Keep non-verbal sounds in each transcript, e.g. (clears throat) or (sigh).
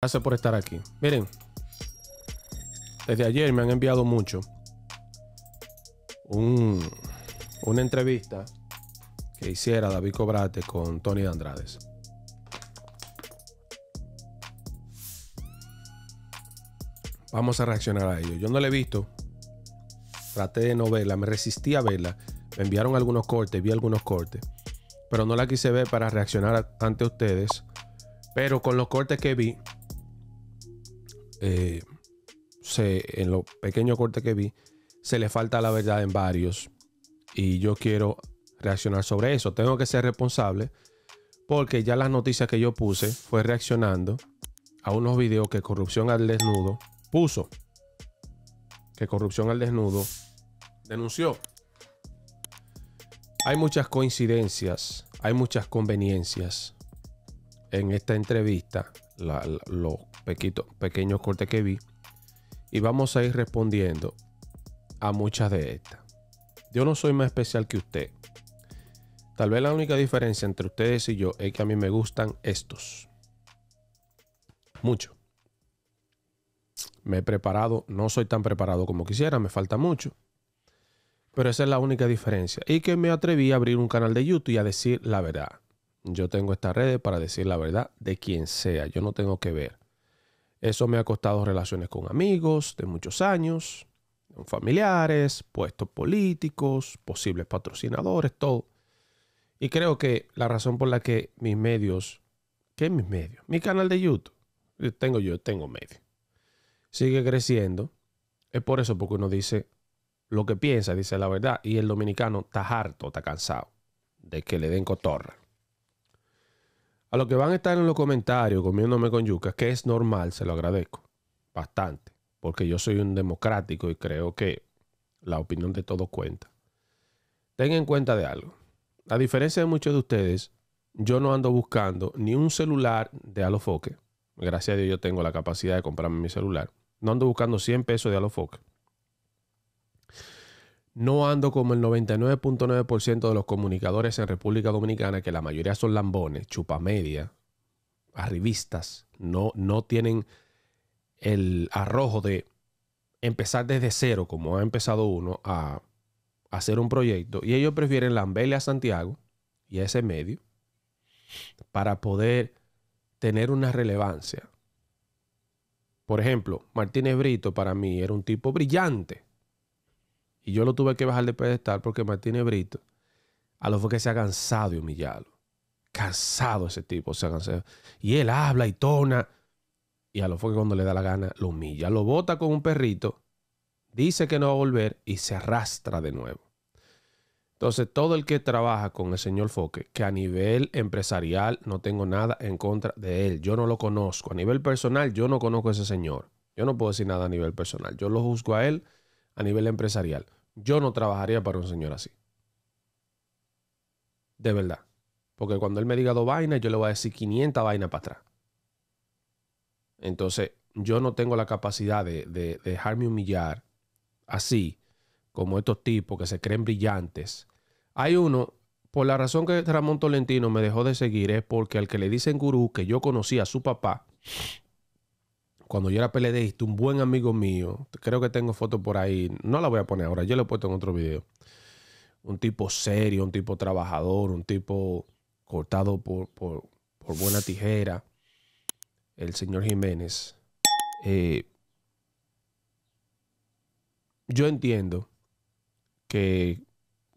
Gracias por estar aquí. Miren, desde ayer me han enviado mucho un, una entrevista que hiciera David Cobrate con Tony de Andrades. Vamos a reaccionar a ello. Yo no la he visto. Traté de no verla. Me resistí a verla. Me enviaron algunos cortes. Vi algunos cortes. Pero no la quise ver para reaccionar ante ustedes. Pero con los cortes que vi, eh, se, en lo pequeño corte que vi, se le falta la verdad en varios. Y yo quiero reaccionar sobre eso. Tengo que ser responsable porque ya las noticias que yo puse fue reaccionando a unos videos que Corrupción al Desnudo puso. Que Corrupción al Desnudo denunció. Hay muchas coincidencias, hay muchas conveniencias en esta entrevista, la, pequeños cortes que vi. Y vamos a ir respondiendo a muchas de estas. Yo no soy más especial que usted. Tal vez la única diferencia entre ustedes y yo es que a mí me gustan estos. Mucho. Me he preparado, no soy tan preparado como quisiera, me falta mucho. Pero esa es la única diferencia. Y que me atreví a abrir un canal de YouTube y a decir la verdad. Yo tengo estas redes para decir la verdad de quien sea. Yo no tengo que ver. Eso me ha costado relaciones con amigos de muchos años, con familiares, puestos políticos, posibles patrocinadores, todo. Y creo que la razón por la que mis medios, ¿qué es mis medios? Mi canal de YouTube, tengo yo, tengo medio, sigue creciendo. Es por eso porque uno dice lo que piensa, dice la verdad. Y el dominicano está harto, está cansado de que le den cotorra. A los que van a estar en los comentarios comiéndome con yuca, que es normal, se lo agradezco bastante, porque yo soy un democrático y creo que la opinión de todos cuenta. Tengan en cuenta de algo. A diferencia de muchos de ustedes, yo no ando buscando ni un celular de alofoque. Gracias a Dios yo tengo la capacidad de comprarme mi celular. No ando buscando 100 pesos de alofoque. No ando como el 99.9% de los comunicadores en República Dominicana, que la mayoría son lambones, chupamedia, arribistas, no, no tienen el arrojo de empezar desde cero, como ha empezado uno, a hacer un proyecto. Y ellos prefieren lamberle a Santiago y a ese medio para poder tener una relevancia. Por ejemplo, Martínez Brito para mí era un tipo brillante. Y yo lo tuve que bajar de pedestal porque Martínez Brito, a lo que se ha cansado de humillarlo. Cansado ese tipo, se ha cansado. Y él habla y tona. Y a lo que cuando le da la gana, lo humilla. Lo bota con un perrito, dice que no va a volver y se arrastra de nuevo. Entonces, todo el que trabaja con el señor Foque, que a nivel empresarial no tengo nada en contra de él, yo no lo conozco. A nivel personal, yo no conozco a ese señor. Yo no puedo decir nada a nivel personal. Yo lo juzgo a él a nivel empresarial. Yo no trabajaría para un señor así. De verdad. Porque cuando él me diga dos vainas, yo le voy a decir 500 vainas para atrás. Entonces, yo no tengo la capacidad de, de, dejarme humillar así, como estos tipos que se creen brillantes. Hay uno, por la razón que Ramón Tolentino me dejó de seguir, es porque al que le dicen gurú, que yo conocí a su papá, cuando yo era PLDista, un buen amigo mío, creo que tengo fotos por ahí, no la voy a poner ahora, yo lo he puesto en otro video. Un tipo serio, un tipo trabajador, un tipo cortado por, buena tijera, el señor Jiménez. Eh, yo entiendo que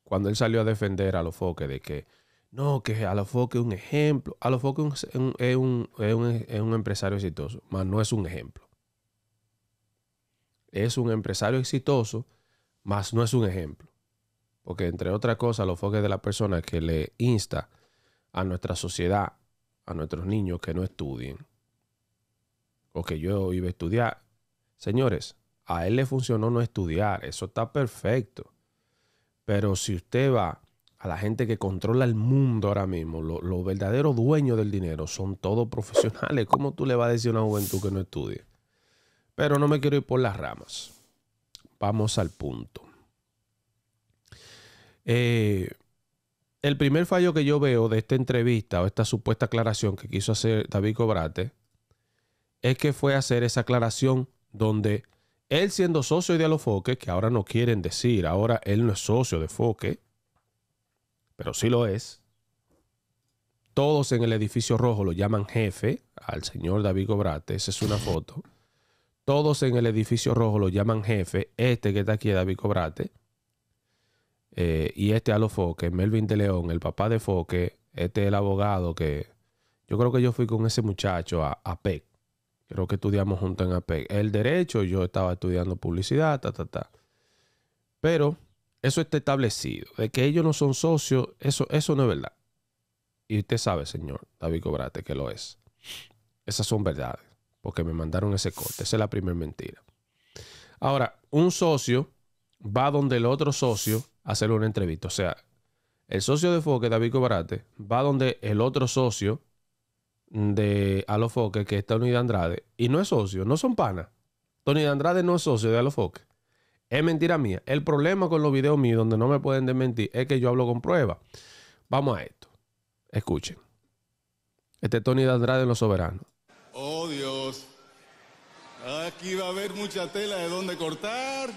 cuando él salió a defender a los foques de que no, que Alofoque es un ejemplo. Alofoque es un, es, un, es, un, es un empresario exitoso, mas no es un ejemplo. Es un empresario exitoso, mas no es un ejemplo. Porque entre otras cosas, los es de la persona que le insta a nuestra sociedad, a nuestros niños que no estudien, o que yo iba a estudiar. Señores, a él le funcionó no estudiar, eso está perfecto. Pero si usted va a la gente que controla el mundo ahora mismo, los verdaderos dueños del dinero, son todos profesionales. ¿Cómo tú le vas a decir a una juventud que no estudie? Pero no me quiero ir por las ramas. Vamos al punto. Eh, el primer fallo que yo veo de esta entrevista o esta supuesta aclaración que quiso hacer David Cobrate es que fue hacer esa aclaración donde él siendo socio de Alofoque, que ahora no quieren decir, ahora él no es socio de Foque, pero sí lo es. Todos en el edificio rojo lo llaman jefe al señor David Cobrate. Esa es una foto. Todos en el edificio rojo lo llaman jefe. Este que está aquí es David Cobrate. Eh, y este a los Foque, Melvin de León, el papá de Foque. Este es el abogado que. Yo creo que yo fui con ese muchacho a APEC. Creo que estudiamos juntos en APEC. El derecho, yo estaba estudiando publicidad, ta, ta, ta. Pero eso está establecido. De que ellos no son socios, eso, eso no es verdad. Y usted sabe, señor David Cobrate, que lo es. Esas son verdades, porque me mandaron ese corte. Esa es la primera mentira. Ahora, un socio va donde el otro socio a hacerle una entrevista. O sea, el socio de Foque, David Cobrate, va donde el otro socio de Alofoque, que es Tony de Andrade, y no es socio, no son panas. Tony de Andrade no es socio de Alofoque. Es mentira mía. El problema con los videos míos, donde no me pueden desmentir, es que yo hablo con prueba. Vamos a esto. Escuchen. Este es Tony de Los Soberanos. Oh, Dios. Aquí va a haber mucha tela de dónde cortar.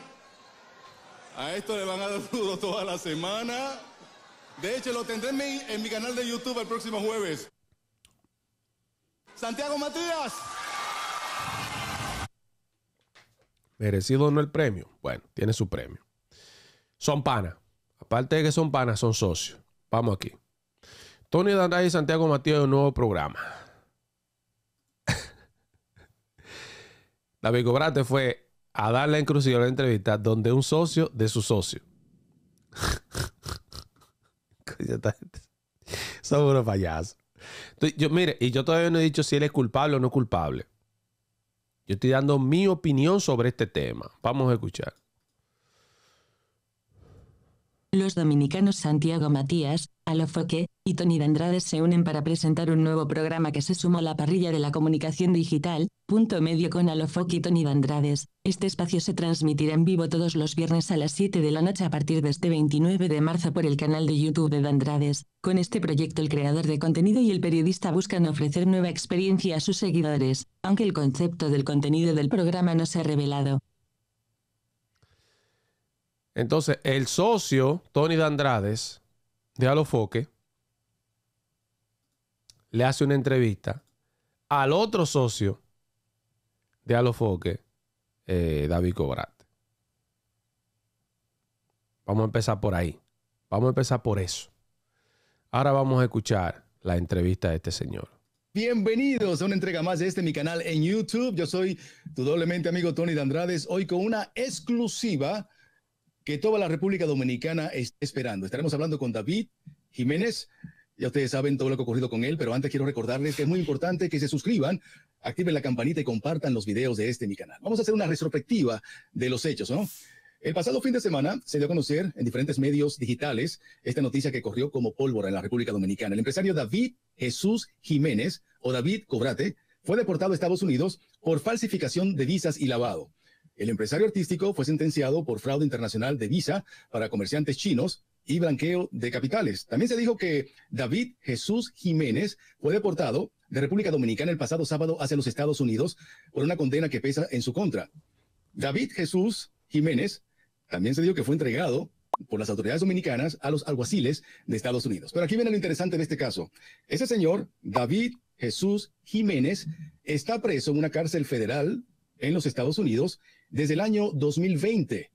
A esto le van a dar duro toda la semana. De hecho, lo tendré en mi canal de YouTube el próximo jueves. Santiago Matías. merecido o no el premio, bueno, tiene su premio. Son panas. Aparte de que son panas, son socios. Vamos aquí. Tony Danday y Santiago Matías de un nuevo programa. (laughs) David Cobrante fue a dar la encrucijada a la entrevista donde un socio de su socio. (laughs) son unos payasos. Yo, mire, y yo todavía no he dicho si él es culpable o no culpable. Yo estoy dando mi opinión sobre este tema. Vamos a escuchar los dominicanos Santiago Matías, Alofoque y Tony de se unen para presentar un nuevo programa que se sumó a la parrilla de la comunicación digital, Punto Medio con Alofoque y Tony de Este espacio se transmitirá en vivo todos los viernes a las 7 de la noche a partir de este 29 de marzo por el canal de YouTube de Dandrades. Con este proyecto el creador de contenido y el periodista buscan ofrecer nueva experiencia a sus seguidores, aunque el concepto del contenido del programa no se ha revelado. Entonces, el socio, Tony de Andrades, de Alofoque, le hace una entrevista al otro socio de Alofoque, eh, David Cobrat. Vamos a empezar por ahí. Vamos a empezar por eso. Ahora vamos a escuchar la entrevista de este señor. Bienvenidos a una entrega más de este mi canal en YouTube. Yo soy tu doblemente amigo Tony de Andrades, hoy con una exclusiva que toda la República Dominicana está esperando. Estaremos hablando con David Jiménez. Ya ustedes saben todo lo que ha ocurrido con él, pero antes quiero recordarles que es muy importante que se suscriban, activen la campanita y compartan los videos de este mi canal. Vamos a hacer una retrospectiva de los hechos, ¿no? El pasado fin de semana se dio a conocer en diferentes medios digitales esta noticia que corrió como pólvora en la República Dominicana. El empresario David Jesús Jiménez o David Cobrate fue deportado a Estados Unidos por falsificación de visas y lavado. El empresario artístico fue sentenciado por fraude internacional de visa para comerciantes chinos y blanqueo de capitales. También se dijo que David Jesús Jiménez fue deportado de República Dominicana el pasado sábado hacia los Estados Unidos por una condena que pesa en su contra. David Jesús Jiménez también se dijo que fue entregado por las autoridades dominicanas a los alguaciles de Estados Unidos. Pero aquí viene lo interesante de este caso. Ese señor, David Jesús Jiménez, está preso en una cárcel federal en los Estados Unidos desde el año 2020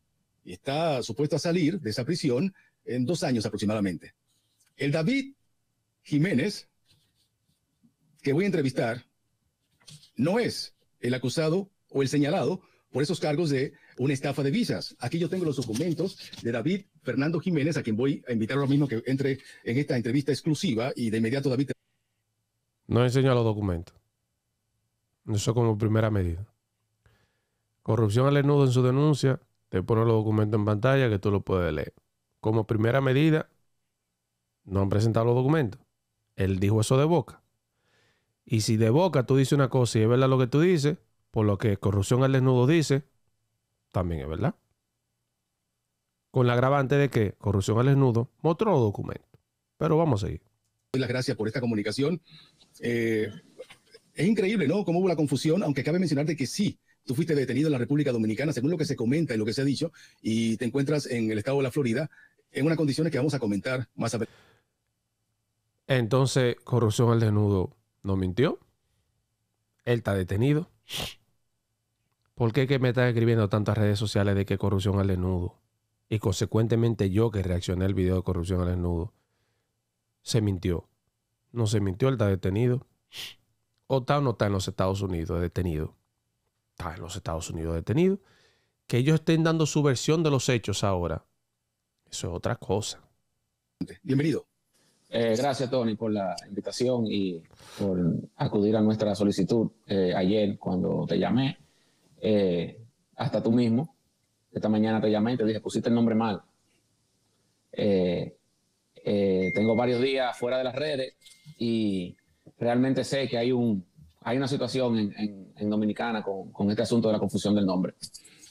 y está supuesto a salir de esa prisión en dos años aproximadamente. El David Jiménez, que voy a entrevistar, no es el acusado o el señalado por esos cargos de una estafa de visas. Aquí yo tengo los documentos de David Fernando Jiménez, a quien voy a invitar ahora mismo que entre en esta entrevista exclusiva y de inmediato David. No enseño los documentos. Eso como primera medida. Corrupción al desnudo en su denuncia, te pone los documentos en pantalla que tú lo puedes leer. Como primera medida, no han presentado los documentos. Él dijo eso de boca. Y si de boca tú dices una cosa y es verdad lo que tú dices, por lo que corrupción al desnudo dice, también es verdad. Con la agravante de que corrupción al desnudo mostró los documentos. Pero vamos a seguir. muchas las gracias por esta comunicación. Eh, es increíble, ¿no? como hubo la confusión, aunque cabe mencionar de que sí, Tú fuiste detenido en la República Dominicana, según lo que se comenta y lo que se ha dicho, y te encuentras en el estado de la Florida en unas condiciones que vamos a comentar más adelante. Entonces, corrupción al desnudo no mintió. Él está detenido. ¿Por qué que me está escribiendo tantas redes sociales de que corrupción al desnudo? Y consecuentemente yo que reaccioné al video de corrupción al desnudo. Se mintió. No se mintió, él está detenido. O no está en los Estados Unidos detenido está en los Estados Unidos detenido. Que ellos estén dando su versión de los hechos ahora, eso es otra cosa. Bienvenido. Eh, gracias, Tony, por la invitación y por acudir a nuestra solicitud eh, ayer cuando te llamé. Eh, hasta tú mismo. Esta mañana te llamé y te dije, pusiste el nombre mal. tengo varios días fuera de las redes y realmente sé que hay un, hay una situación en, Dominicana con, este asunto de la confusión del nombre.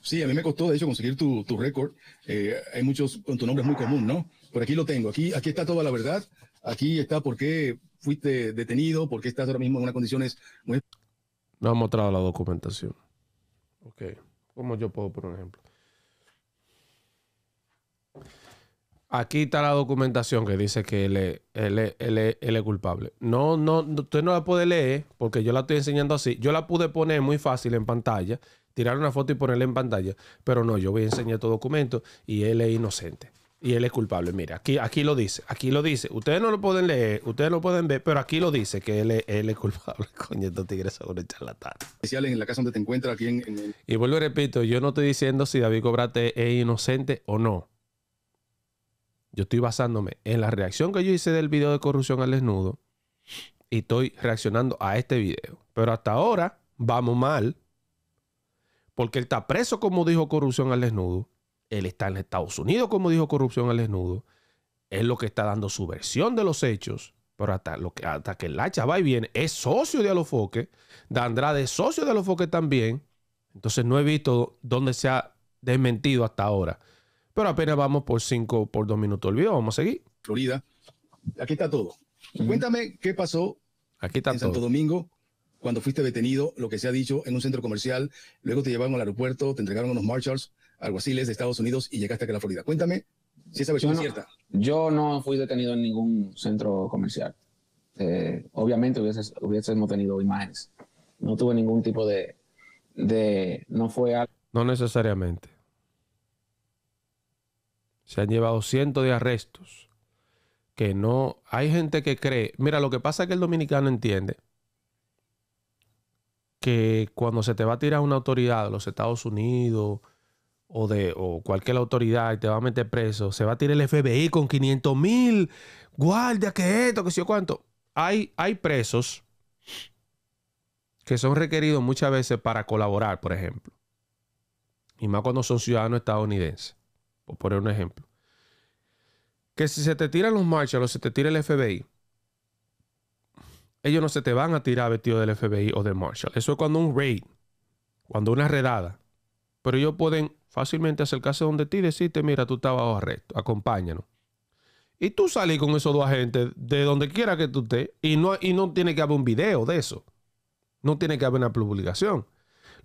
Sí, a mí me costó, de hecho, conseguir tu, tu récord. Eh, hay muchos, con tu nombre es muy común, ¿no? Pero aquí lo tengo, aquí, aquí está toda la verdad, aquí está por qué fuiste detenido, por qué estás ahora mismo en unas condiciones muy... No ha mostrado la documentación. Ok, ¿Cómo yo puedo, por ejemplo. Aquí está la documentación que dice que él es, culpable. No, no, usted no la puede leer porque yo la estoy enseñando así. Yo la pude poner muy fácil en pantalla, tirar una foto y ponerla en pantalla, pero no, yo voy a enseñar tu documento y él es inocente. Y él es culpable. Mira, aquí, aquí lo dice, aquí lo dice. Ustedes no lo pueden leer, ustedes lo pueden ver, pero aquí lo dice que él es, él es culpable. (laughs) Coño, estos tigres seguro Especial En la casa donde te encuentras, aquí Y vuelvo y repito, yo no estoy diciendo si David Cobrate es inocente o no. Yo estoy basándome en la reacción que yo hice del video de corrupción al desnudo y estoy reaccionando a este video. Pero hasta ahora vamos mal porque él está preso como dijo corrupción al desnudo. Él está en Estados Unidos como dijo corrupción al desnudo. Es lo que está dando su versión de los hechos. Pero hasta, lo que, hasta que el hacha va y viene, es socio de Alofoque. De Andrade es socio de Alofoque también. Entonces no he visto dónde se ha desmentido hasta ahora. Pero apenas vamos por cinco, por dos minutos el video. Vamos a seguir. Florida. Aquí está todo. Cuéntame qué pasó Aquí está en Santo Domingo cuando fuiste detenido, lo que se ha dicho, en un centro comercial, luego te llevaron al aeropuerto, te entregaron unos marshals, alguaciles de Estados Unidos y llegaste a la Florida. Cuéntame si esa versión es cierta. Yo no fui detenido en ningún centro comercial. Eh, obviamente hubiese, hubiésemos tenido imágenes. No tuve ningún tipo de... de no fue algo... No necesariamente. Se han llevado cientos de arrestos. Que no. Hay gente que cree. Mira, lo que pasa es que el dominicano entiende que cuando se te va a tirar una autoridad de los Estados Unidos o de cualquier autoridad y te va a meter preso, se va a tirar el FBI con 500 mil guardias, que esto, que sé cuánto. Hay, hay presos que son requeridos muchas veces para colaborar, por ejemplo. Y más cuando son ciudadanos estadounidenses por poner un ejemplo, que si se te tiran los Marshall o se te tira el FBI, ellos no se te van a tirar vestido del FBI o del Marshall. Eso es cuando un raid, cuando una redada. Pero ellos pueden fácilmente acercarse donde ti y decirte, mira, tú estás bajo arresto, acompáñanos. Y tú salís con esos dos agentes de donde quiera que tú estés y no, y no tiene que haber un video de eso. No tiene que haber una publicación.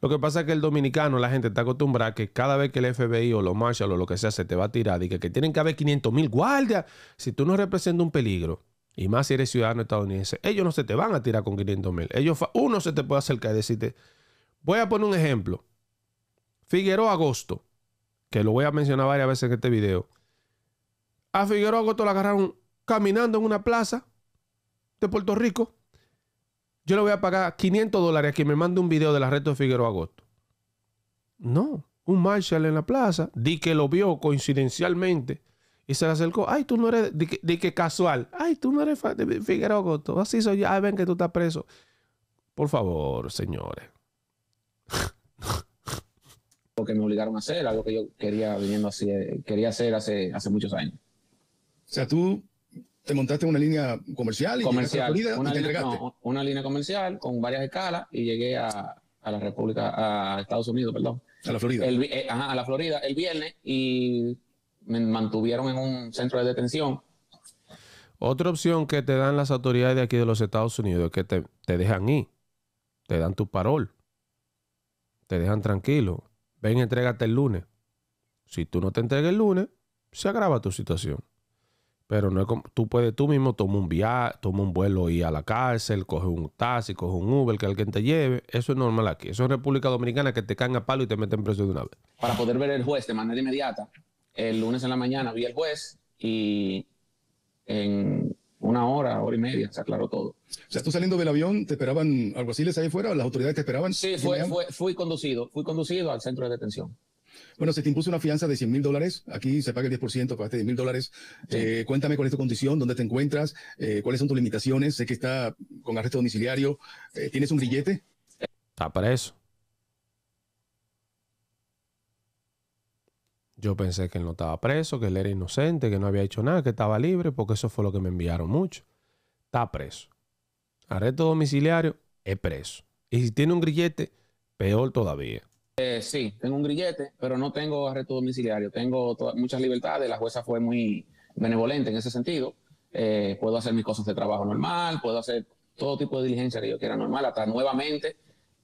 Lo que pasa es que el dominicano, la gente está acostumbrada a que cada vez que el FBI o los Marshall o lo que sea se te va a tirar, y que, tienen que haber 500 mil guardias, si tú no representas un peligro, y más si eres ciudadano estadounidense, ellos no se te van a tirar con 500 mil. Ellos, uno se te puede acercar y decirte, voy a poner un ejemplo. Figueroa Agosto, que lo voy a mencionar varias veces en este video. A Figueroa Agosto lo agarraron caminando en una plaza de Puerto Rico yo le voy a pagar 500 dólares a quien me mande un video del arresto de Figueroa Agosto. No, un Marshall en la plaza, di que lo vio coincidencialmente y se le acercó. Ay, tú no eres, di que, casual. Ay, tú no eres fan de Figueroa Agosto. Así soy yo. Ay, ah, ven que tú estás preso. Por favor, señores. Porque (laughs) me obligaron a hacer, algo que yo quería viniendo así, quería hacer hace muchos años. O sea, tú te montaste una línea comercial y comercial, una, línea, comercial con varias escalas y llegué a, la República, a Estados Unidos, perdón. A la Florida. Eh, ajá, a la Florida el viernes y me mantuvieron en un centro de detención. Otra opción que te dan las autoridades de aquí de los Estados Unidos es que te, dejan ir, te dan tu parol, te dejan tranquilo, ven, y entrégate el lunes. Si tú no te entregas el lunes, se agrava tu situación. Pero no es como, tú puedes tú mismo tomar un viaje, tomar un vuelo y a la cárcel, coge un taxi, coge un Uber, que alguien te lleve. Eso es normal aquí. Eso es República Dominicana que te caen a palo y te meten preso de una vez. Para poder ver el juez de manera inmediata, el lunes en la mañana vi al juez y en una hora, hora y media, se aclaró todo. O sea, tú saliendo del avión, ¿te esperaban alguaciles ahí fuera? ¿Las autoridades te esperaban? Sí, fui conducido, fui conducido al centro de detención. Bueno, se te impuso una fianza de 100 mil dólares. Aquí se paga el 10%, pagaste 10 mil dólares. Eh, cuéntame cuál es tu condición, dónde te encuentras, eh, cuáles son tus limitaciones. Sé que está con arresto domiciliario. Eh, ¿Tienes un grillete? Está preso. Yo pensé que él no estaba preso, que él era inocente, que no había hecho nada, que estaba libre, porque eso fue lo que me enviaron mucho. Está preso. Arresto domiciliario, es preso. Y si tiene un grillete, peor todavía. Eh, sí, tengo un grillete, pero no tengo arresto domiciliario. Tengo muchas libertades. La jueza fue muy benevolente en ese sentido. Eh, puedo hacer mis cosas de trabajo normal, puedo hacer todo tipo de diligencia que yo quiera normal, hasta nuevamente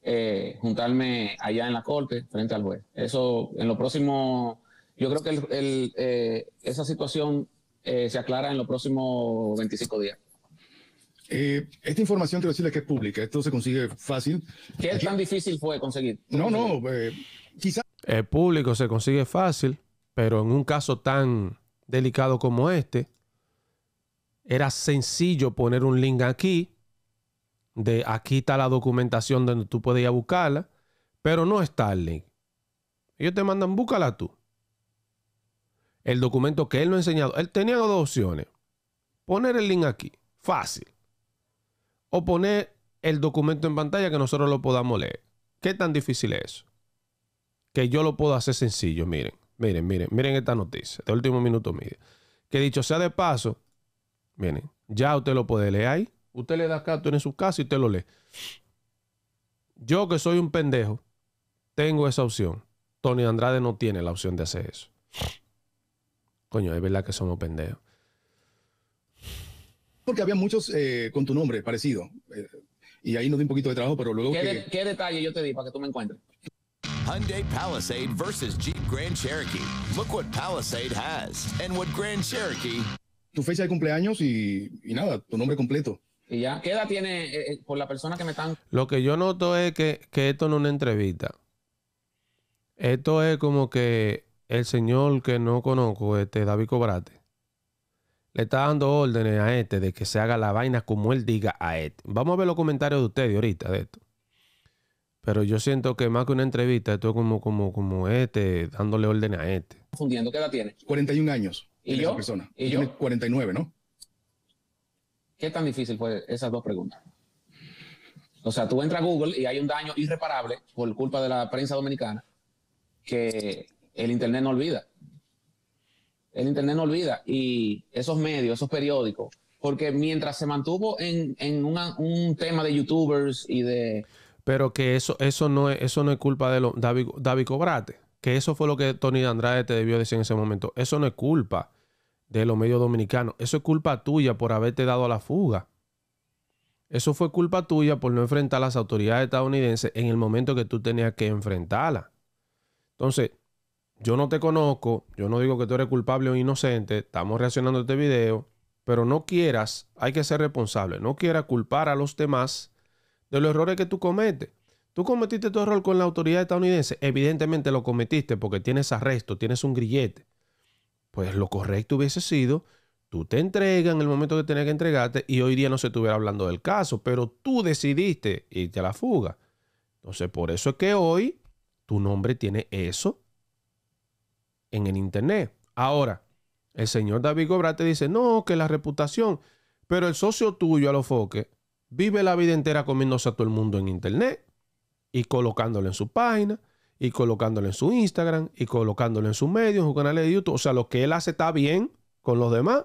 eh, juntarme allá en la corte frente al juez. Eso en lo próximo, yo creo que esa situación se aclara en los próximos 25 días. Eh, esta información quiero decirles que es pública, esto se consigue fácil. ¿Qué tan difícil fue conseguir? No, no, eh, quizás... El público se consigue fácil, pero en un caso tan delicado como este, era sencillo poner un link aquí, de aquí está la documentación donde tú podías buscarla, pero no está el link. Ellos te mandan, búscala tú. El documento que él no ha enseñado, él tenía dos opciones. Poner el link aquí, fácil o poner el documento en pantalla que nosotros lo podamos leer. ¿Qué tan difícil es eso? Que yo lo puedo hacer sencillo, miren, miren, miren, miren esta noticia de último minuto media. Que dicho sea de paso, miren, ya usted lo puede leer ahí. Usted le da acá, en su casa y usted lo lee. Yo que soy un pendejo, tengo esa opción. Tony Andrade no tiene la opción de hacer eso. Coño, es verdad que somos pendejos porque había muchos eh, con tu nombre parecido. Eh, y ahí nos di un poquito de trabajo, pero luego. ¿Qué, detalle yo te di para que tú me encuentres? Hyundai Palisade versus Jeep Grand Cherokee. Look what Palisade has and what Grand Cherokee. Tu fecha de cumpleaños y, nada, tu nombre completo. Y ya, ¿qué edad tiene eh, eh, por la persona que me están? Lo que yo noto es que, que esto no es una entrevista. Esto es como que el señor que no conozco, este David Cobrate, está dando órdenes a este de que se haga la vaina como él diga a este. Vamos a ver los comentarios de ustedes ahorita de esto. Pero yo siento que más que una entrevista, esto es como, como, como este, dándole órdenes a este. Confundiendo, ¿qué edad tiene? 41 años. ¿Y yo? ¿Y yo? 49, ¿no? ¿Qué tan difícil fue esas dos preguntas? O sea, tú entras a Google y hay un daño irreparable por culpa de la prensa dominicana que el Internet no olvida el Internet no olvida y esos medios, esos periódicos, porque mientras se mantuvo en, un tema de youtubers y de... Pero que eso, eso, no, es, eso no es culpa de lo, David, David Cobrate, que eso fue lo que Tony Andrade te debió decir en ese momento. Eso no es culpa de los medios dominicanos, eso es culpa tuya por haberte dado a la fuga. Eso fue culpa tuya por no enfrentar a las autoridades estadounidenses en el momento que tú tenías que enfrentarla. Entonces, yo no te conozco, yo no digo que tú eres culpable o inocente, estamos reaccionando a este video, pero no quieras, hay que ser responsable, no quieras culpar a los demás de los errores que tú cometes. Tú cometiste tu error con la autoridad estadounidense, evidentemente lo cometiste porque tienes arresto, tienes un grillete. Pues lo correcto hubiese sido, tú te entregas en el momento que tenías que entregarte y hoy día no se estuviera hablando del caso, pero tú decidiste irte a la fuga. Entonces, por eso es que hoy tu nombre tiene eso en el Internet. Ahora, el señor David Gobra te dice, no, que la reputación, pero el socio tuyo a lo Foque vive la vida entera comiéndose a todo el mundo en Internet y colocándolo en su página y colocándolo en su Instagram y colocándolo en su medio, en sus canales de YouTube. O sea, lo que él hace está bien con los demás.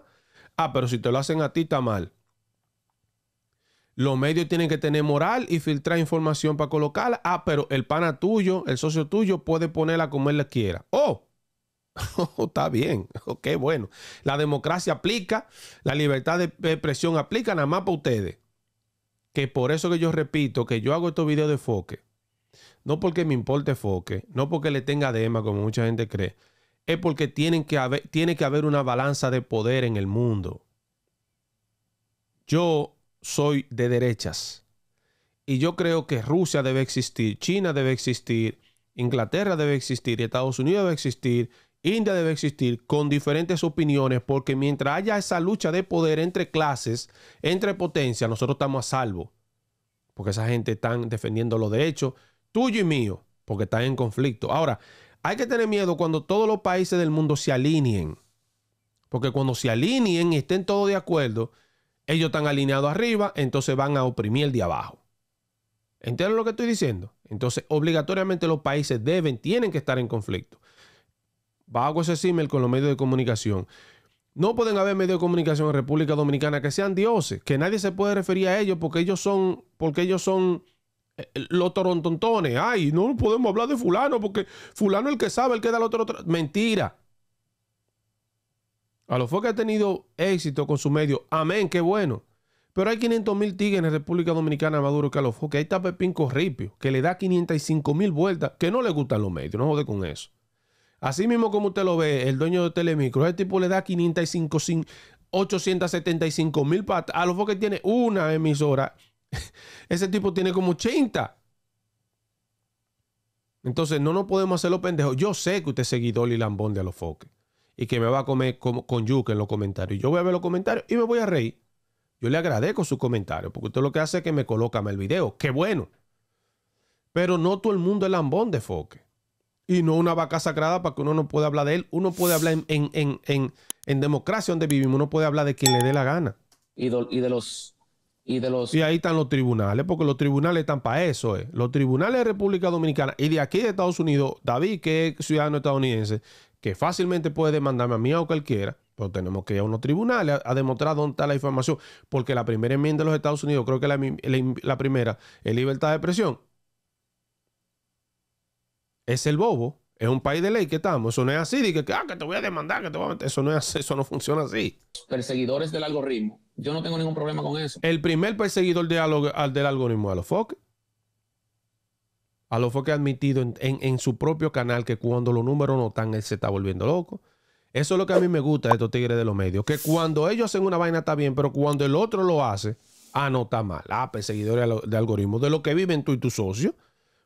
Ah, pero si te lo hacen a ti está mal. Los medios tienen que tener moral y filtrar información para colocarla. Ah, pero el pana tuyo, el socio tuyo, puede ponerla como él quiera. Oh, (laughs) Oh, está bien, (laughs) ok, bueno. La democracia aplica, la libertad de expresión aplica, nada más para ustedes. Que por eso que yo repito que yo hago estos videos de foque. No porque me importe foque, no porque le tenga dema, como mucha gente cree. Es porque tienen que tiene que haber una balanza de poder en el mundo. Yo soy de derechas. Y yo creo que Rusia debe existir, China debe existir, Inglaterra debe existir, Estados Unidos debe existir India debe existir con diferentes opiniones porque mientras haya esa lucha de poder entre clases, entre potencias, nosotros estamos a salvo. Porque esa gente está defendiendo los derechos tuyo y mío porque están en conflicto. Ahora, hay que tener miedo cuando todos los países del mundo se alineen. Porque cuando se alineen y estén todos de acuerdo, ellos están alineados arriba, entonces van a oprimir el de abajo. ¿Entienden lo que estoy diciendo? Entonces, obligatoriamente los países deben, tienen que estar en conflicto hago ese símil con los medios de comunicación. No pueden haber medios de comunicación en República Dominicana que sean dioses, que nadie se puede referir a ellos porque ellos son, porque ellos son eh, eh, los torontontones. Ay, no podemos hablar de fulano porque fulano es el que sabe, el que da el otro. Mentira. A los que ha tenido éxito con su medio. Amén, qué bueno. Pero hay 500 mil tigres en República Dominicana, Maduro, que a los que hay está Pepín Corripio, que le da 505 mil vueltas, que no le gustan los medios, no jode con eso. Así mismo como usted lo ve, el dueño de Telemicro, ese tipo le da 505, 875 mil patas. A los foques tiene una emisora, (laughs) ese tipo tiene como 80. Entonces, no nos podemos hacer los pendejos. Yo sé que usted es seguidor y lambón de a los foques. Y que me va a comer con yuca en los comentarios. Yo voy a ver los comentarios y me voy a reír. Yo le agradezco su comentario, porque usted lo que hace es que me coloca el video. ¡Qué bueno! Pero no todo el mundo es lambón de foque y no una vaca sagrada para que uno no puede hablar de él. Uno puede hablar en, en, democracia donde vivimos, uno puede hablar de quien le dé la gana. Y, y de los... Y, de los... y ahí están los tribunales, porque los tribunales están para eso. Eh. Los tribunales de República Dominicana y de aquí de Estados Unidos, David, que es ciudadano estadounidense, que fácilmente puede demandarme a mí o cualquiera, pero tenemos que ir a unos tribunales a, demostrar dónde está la información, porque la primera enmienda de los Estados Unidos, creo que la, la primera, es libertad de expresión es el bobo. Es un país de ley que estamos. Eso no es así. Dije ah, que, te voy a demandar, que te Eso no es Eso no funciona así. Perseguidores del algoritmo. Yo no tengo ningún problema con eso. El primer perseguidor del algoritmo a los foques. A los admitido en, su propio canal que cuando los números no están, él se está volviendo loco. Eso es lo que a mí me gusta de estos tigres de los medios. Que cuando ellos hacen una vaina está bien, pero cuando el otro lo hace, anota ah, no está mal. Ah, perseguidores de algoritmo De lo que viven tú y tus socios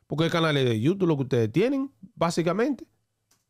porque el canal es de YouTube lo que ustedes tienen, básicamente.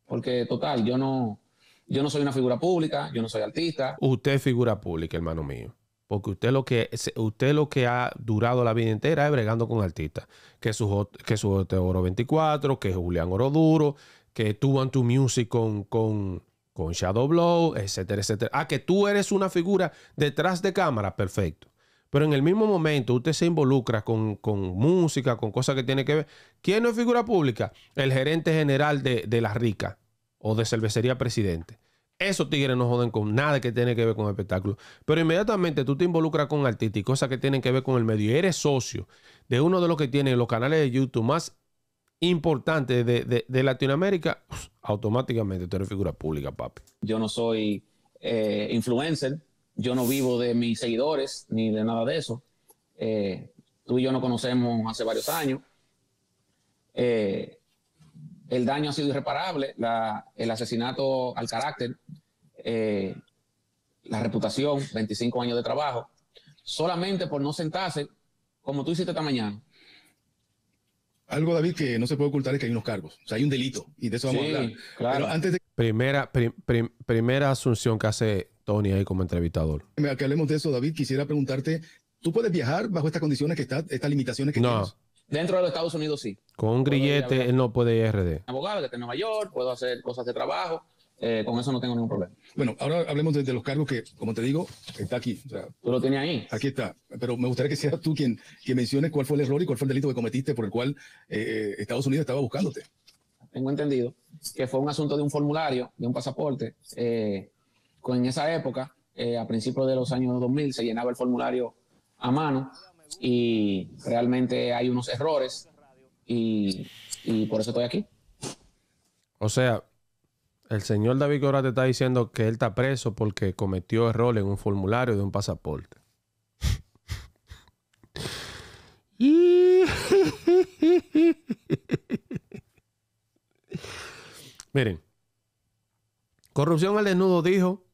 Porque, total, yo no, yo no soy una figura pública, yo no soy artista. Usted es figura pública, hermano mío. Porque usted lo que, usted lo que ha durado la vida entera es bregando con artistas. Que su, que su Oro 24, que Julián Oro Duro, que tuvo tu music con, con, con Shadow Blow, etcétera, etcétera. Ah, que tú eres una figura detrás de cámara, perfecto. Pero en el mismo momento usted se involucra con, música, con cosas que tiene que ver. ¿Quién no es figura pública? El gerente general de, de La Rica o de Cervecería Presidente. Esos tigres no joden con nada que tiene que ver con espectáculo. Pero inmediatamente tú te involucras con artistas y cosas que tienen que ver con el medio. Y eres socio de uno de los que tiene los canales de YouTube más importantes de, Latinoamérica. automáticamente tú eres figura pública, papi. Yo no soy eh, influencer yo no vivo de mis seguidores ni de nada de eso. Eh, tú y yo nos conocemos hace varios años. Eh, el daño ha sido irreparable, el asesinato al carácter, eh, la reputación, 25 años de trabajo, solamente por no sentarse como tú hiciste esta mañana. Algo, David, que no se puede ocultar es que hay unos cargos, o sea, hay un delito, y de eso vamos a hablar. Claro. primera, primera asunción que hace Tony ahí como entrevistador. Que hablemos de eso, David, quisiera preguntarte, ¿tú puedes viajar bajo estas condiciones que están, estas limitaciones que no. Dentro de los Estados Unidos sí. Con un grillete no puede ir RD. Abogado, de en Nueva York, puedo hacer cosas de trabajo. Eh, con eso no tengo ningún problema. Bueno, ahora hablemos de, los cargos que, como te digo, está aquí. tú lo tienes ahí. Aquí está. Pero me gustaría que seas tú quien, quien menciones cuál fue el error y cuál fue el delito que cometiste por el cual eh, Estados Unidos estaba buscándote. Tengo entendido que fue un asunto de un formulario, de un pasaporte, eh, en esa época, eh, a principios de los años 2000, se llenaba el formulario a mano y realmente hay unos errores y, por eso estoy aquí. O sea, el señor David Cora te está diciendo que él está preso porque cometió errores en un formulario de un pasaporte. (laughs) Miren, Corrupción al Desnudo dijo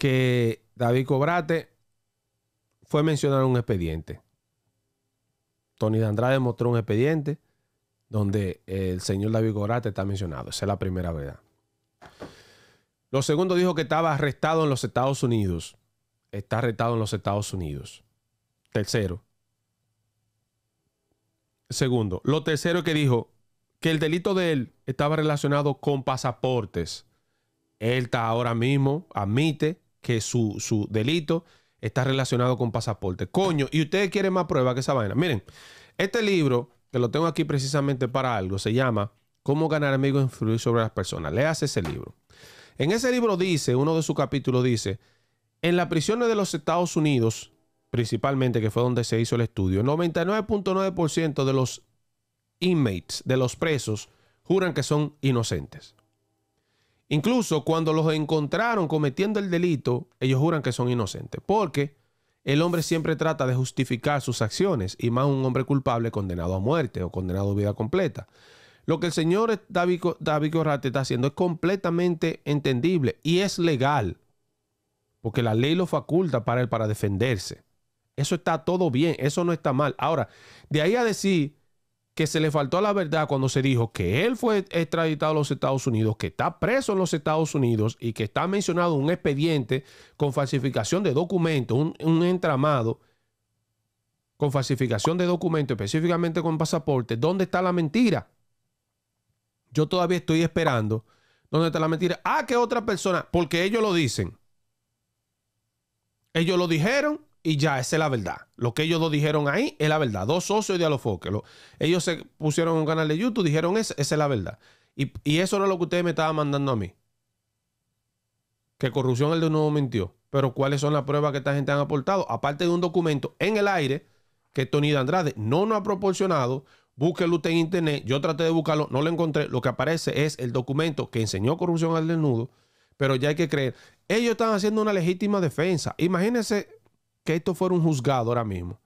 que David Cobrate fue mencionado en un expediente. Tony de Andrade mostró un expediente donde el señor David Cobrate está mencionado. Esa es la primera verdad. Lo segundo dijo que estaba arrestado en los Estados Unidos. Está arrestado en los Estados Unidos. Tercero. Segundo. Lo tercero que dijo que el delito de él estaba relacionado con pasaportes. Él está ahora mismo, admite que su, delito está relacionado con pasaporte. Coño, y ustedes quieren más pruebas que esa vaina. Miren, este libro, que lo tengo aquí precisamente para algo, se llama Cómo ganar amigos e influir sobre las personas. Léase ese libro. En ese libro dice, uno de sus capítulos dice, en las prisiones de los Estados Unidos, principalmente, que fue donde se hizo el estudio, 99.9% de los inmates, de los presos, juran que son inocentes. Incluso cuando los encontraron cometiendo el delito, ellos juran que son inocentes, porque el hombre siempre trata de justificar sus acciones, y más un hombre culpable condenado a muerte o condenado a vida completa. Lo que el señor David, David Corrate está haciendo es completamente entendible y es legal, porque la ley lo faculta para él para defenderse. Eso está todo bien, eso no está mal. Ahora, de ahí a decir que se le faltó la verdad cuando se dijo que él fue extraditado a los Estados Unidos, que está preso en los Estados Unidos y que está mencionado un expediente con falsificación de documentos, un, un entramado con falsificación de documentos, específicamente con pasaporte. ¿Dónde está la mentira? Yo todavía estoy esperando. ¿Dónde está la mentira? Ah, que otra persona, porque ellos lo dicen. Ellos lo dijeron y ya, esa es la verdad. Lo que ellos dos dijeron ahí es la verdad. Dos socios de Alofoque. ellos se pusieron un canal de YouTube, dijeron esa, esa es la verdad. Y, y, eso era lo que ustedes me estaban mandando a mí. Que corrupción el de nuevo mintió. Pero ¿cuáles son las pruebas que esta gente han aportado? Aparte de un documento en el aire que Tony de Andrade no nos ha proporcionado. Búsquelo usted en internet. Yo traté de buscarlo, no lo encontré. Lo que aparece es el documento que enseñó corrupción al desnudo. Pero ya hay que creer. Ellos están haciendo una legítima defensa. Imagínense que esto fuera un juzgado ahora mismo.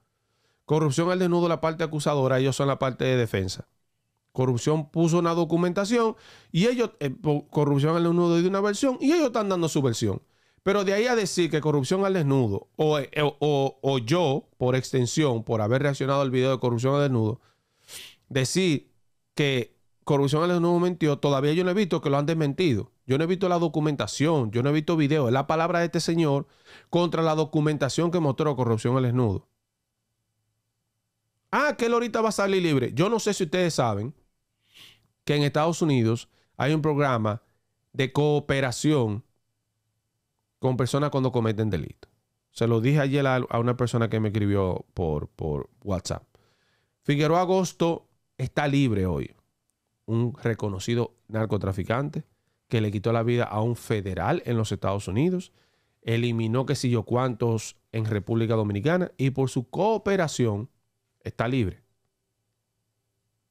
Corrupción al desnudo, la parte acusadora, ellos son la parte de defensa. Corrupción puso una documentación y ellos, eh, corrupción al desnudo de una versión y ellos están dando su versión. Pero de ahí a decir que corrupción al desnudo, o, eh, o, yo, por extensión, por haber reaccionado al video de corrupción al desnudo, decir que corrupción al desnudo mentió, todavía yo no he visto que lo han desmentido. Yo no he visto la documentación, yo no he visto videos. Es la palabra de este señor contra la documentación que mostró corrupción al desnudo. Ah, que él ahorita va a salir libre. Yo no sé si ustedes saben que en Estados Unidos hay un programa de cooperación con personas cuando cometen delitos. Se lo dije ayer a, una persona que me escribió por, por WhatsApp. Figueroa Agosto está libre hoy un reconocido narcotraficante que le quitó la vida a un federal en los Estados Unidos, eliminó que sé yo cuántos en República Dominicana y por su cooperación está libre.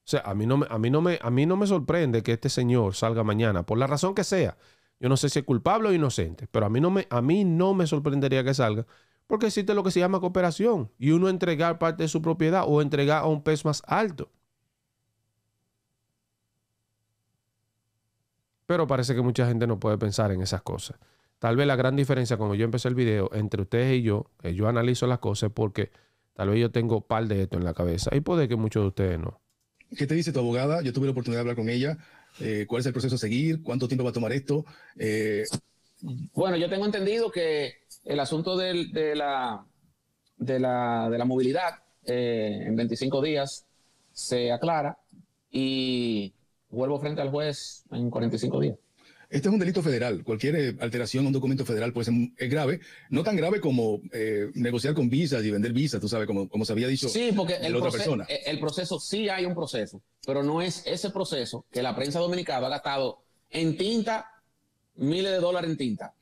O sea, a mí, no me, a, mí no me, a mí no me sorprende que este señor salga mañana, por la razón que sea. Yo no sé si es culpable o inocente, pero a mí no me, a mí no me sorprendería que salga porque existe lo que se llama cooperación y uno entregar parte de su propiedad o entregar a un peso más alto. Pero parece que mucha gente no puede pensar en esas cosas. Tal vez la gran diferencia, cuando yo empecé el video, entre ustedes y yo, que yo analizo las cosas porque tal vez yo tengo par de esto en la cabeza. Y puede que muchos de ustedes no. ¿Qué te dice tu abogada? Yo tuve la oportunidad de hablar con ella. Eh, ¿Cuál es el proceso a seguir? ¿Cuánto tiempo va a tomar esto? Eh, bueno, yo tengo entendido que el asunto de, la, de, la, de, la, movilidad eh, en 25 días se aclara y vuelvo frente al juez en 45 días. Este es un delito federal. Cualquier eh, alteración a un documento federal pues, es grave. No tan grave como eh, negociar con visas y vender visas, tú sabes, como, se había dicho sí, porque el la otra persona. Eh, el proceso, sí hay un proceso, pero no es ese proceso que la prensa dominicana ha gastado en tinta, miles de dólares en tinta,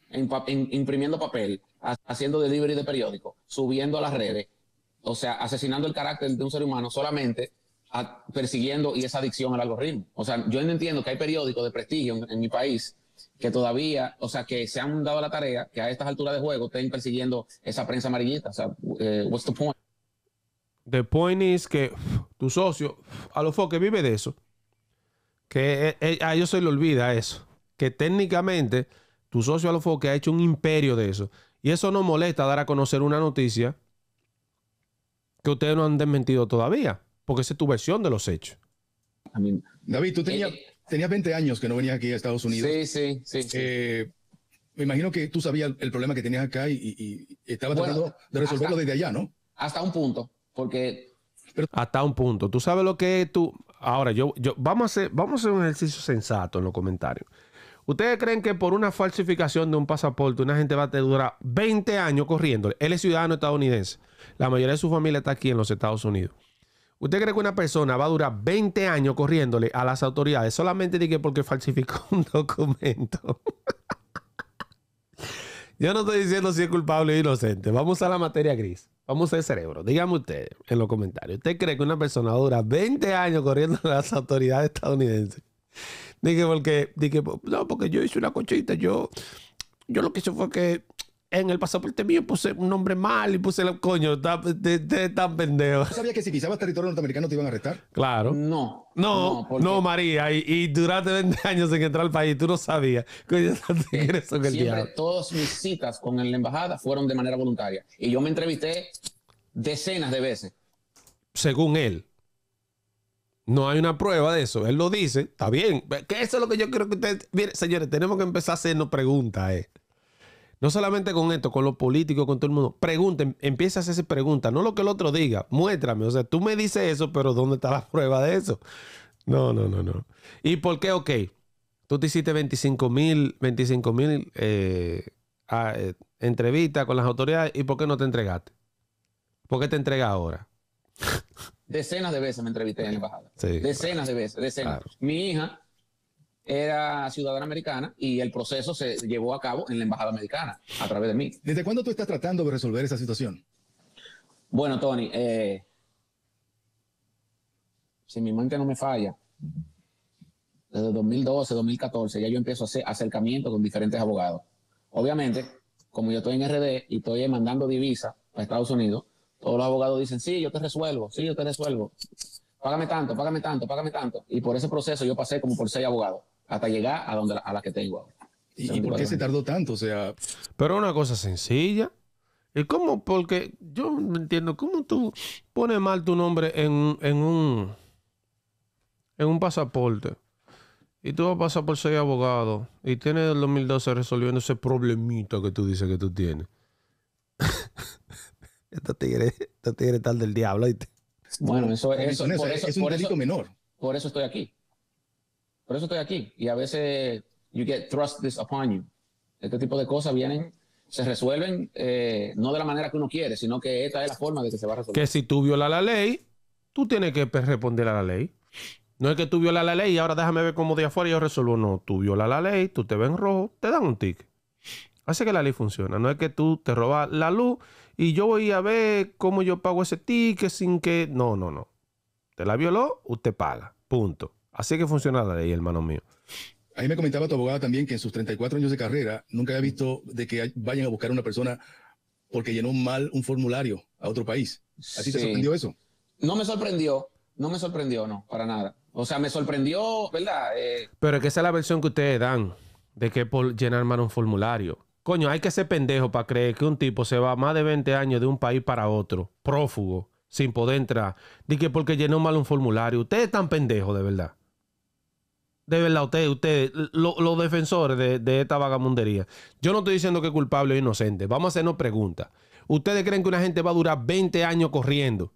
imprimiendo papel, haciendo delivery de periódico, subiendo a las redes, o sea, asesinando el carácter de un ser humano solamente persiguiendo y esa adicción al algoritmo. O sea, yo entiendo que hay periódicos de prestigio en, mi país que todavía, o sea, que se han dado la tarea que a estas alturas de juego estén persiguiendo esa prensa amarillista. O sea, eh, what's the point? The point is que tu socio, a lo que vive de eso, que eh, eh, a ellos se le olvida eso, que técnicamente tu socio a lo que ha hecho un imperio de eso. Y eso no molesta dar a conocer una noticia que ustedes no han desmentido todavía porque esa es tu versión de los hechos. David, tú tenías, 20 eh, eh, años que no venías aquí a Estados Unidos. Sí, sí, sí. Eh, me imagino que tú sabías el problema que tenías acá y, estabas tratando de resolverlo desde allá, ¿no? Hasta un punto, porque... hasta un punto. Tú sabes lo que tú... Ahora, yo, yo, vamos, a hacer, vamos a hacer un ejercicio sensato en los comentarios. ¿Ustedes creen que por una falsificación de un pasaporte una gente va a durar 20 años corriendo? Él es ciudadano estadounidense. La mayoría de su familia está aquí en los Estados Unidos. ¿Usted cree que una persona va a durar 20 años corriéndole a las autoridades solamente de porque falsificó (laughs) un documento? Yo no estoy diciendo si es culpable o inocente. Vamos a la materia gris. Vamos al cerebro. Dígame usted en los comentarios. ¿Usted cree que una persona va a durar 20 años corriéndole a las autoridades estadounidenses? Dije porque, dije, no, porque yo hice una cochita. Yo, yo lo que hice fue que en el pasaporte mío puse un nombre mal y puse el coño, tan pendejos. sabías que si pisabas territorio norteamericano te iban a arrestar? Claro. No. No, no, María, y, durante 20 (laughs) años en entrar al país, tú no sabías. Coño, (laughs) eh, siempre, todas mis citas con la embajada fueron de manera voluntaria y yo me entrevisté decenas de veces. Según él. No hay una prueba de eso. Él lo dice. Está bien. Que eso es lo que yo creo que ustedes. Mire, señores, tenemos que empezar a hacernos preguntas. Eh. No solamente con esto, con los políticos, con todo el mundo. Pregunten, empieza a hacerse preguntas. No lo que el otro diga, muéstrame. O sea, tú me dices eso, pero ¿dónde está la (laughs) prueba de eso? No, no, no, no. ¿Y por qué? Ok, tú te hiciste 25 mil 25, eh, eh, entrevistas con las autoridades y ¿por qué no te entregaste? ¿Por qué te entregas ahora? Decenas de veces me entrevisté en la embajada. decenas de veces, decenas. Mi hija era ciudadana americana y el proceso se llevó a cabo en la embajada americana a través de mí. ¿Desde cuándo tú estás tratando de resolver esa situación? Bueno, Tony, eh, si mi mente no me falla, desde 2012, 2014, ya yo empiezo a hacer acercamiento con diferentes abogados. Obviamente, como yo estoy en RD y estoy mandando divisa a Estados Unidos, todos los abogados dicen, sí, yo te resuelvo, sí, yo te resuelvo. Págame tanto, págame tanto, págame tanto. Y por ese proceso yo pasé como por seis abogados hasta llegar a, donde, a la que tengo ahora. ¿Y, por qué se tardó tanto? O sea... Pero una cosa sencilla. ¿Y cómo? Porque yo no entiendo, ¿cómo tú pones mal tu nombre en, en, un, en un pasaporte? Y tú vas a pasar por ser abogado y tienes el 2012 resolviendo ese problemito que tú dices que tú tienes. (laughs) esta tigre, está tigre tal del diablo. Bueno, eso, es... por eso es un delito menor. Por eso estoy aquí. Por eso estoy aquí. Y a veces you get thrust this upon you. Este tipo de cosas vienen, se resuelven eh, no de la manera que uno quiere, sino que esta es la forma de que se va a resolver. Que si tú violas la ley, tú tienes que responder a la ley. No es que tú violas la ley y ahora déjame ver cómo de afuera yo resuelvo. No, tú violas la ley, tú te ves en rojo, te dan un ticket. Hace que la ley funciona. No es que tú te robas la luz y yo voy a ver cómo yo pago ese ticket sin que... No, no, no. Te la violó, usted paga. Punto. Así que funciona la ley, hermano mío. Ahí me comentaba tu abogada también que en sus 34 años de carrera nunca había visto de que vayan a buscar a una persona porque llenó mal un formulario a otro país. ¿Así te sorprendió eso? No me sorprendió, no me sorprendió, no, para nada. O sea, me sorprendió, ¿verdad? Eh, Pero es que esa es la versión que ustedes dan de que por llenar mal un formulario. Coño, hay que ser pendejo para creer que un tipo se va más de 20 años de un país para otro, prófugo, sin poder entrar, de que porque llenó mal un formulario. Ustedes están pendejos, de verdad de verdad, ustedes, ustedes, los defensores de, esta vagamundería, yo no estoy diciendo que culpable o inocente. Vamos a hacernos preguntas. ¿Ustedes creen que una gente va a durar 20 años corriendo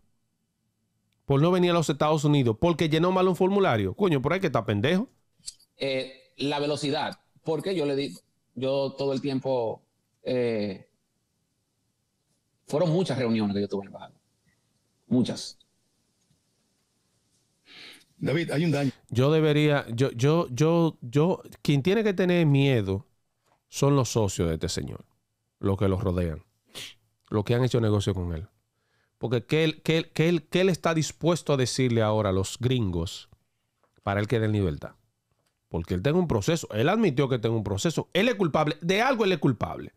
por no venir a los Estados Unidos porque llenó mal un formulario? Coño, por ahí que está pendejo. Eh, la velocidad. Porque yo le digo, yo todo el tiempo. Eh, fueron muchas reuniones que yo tuve en el Muchas. David, hay un daño. Yo debería, yo, yo, yo, yo, quien tiene que tener miedo son los socios de este señor, los que los rodean, los que han hecho negocio con él. Porque ¿qué, él, qué, qué, qué está dispuesto a decirle ahora a los gringos para él que den libertad? Porque él tenga un proceso. Él admitió que tiene un proceso. Él es culpable. De algo él es culpable.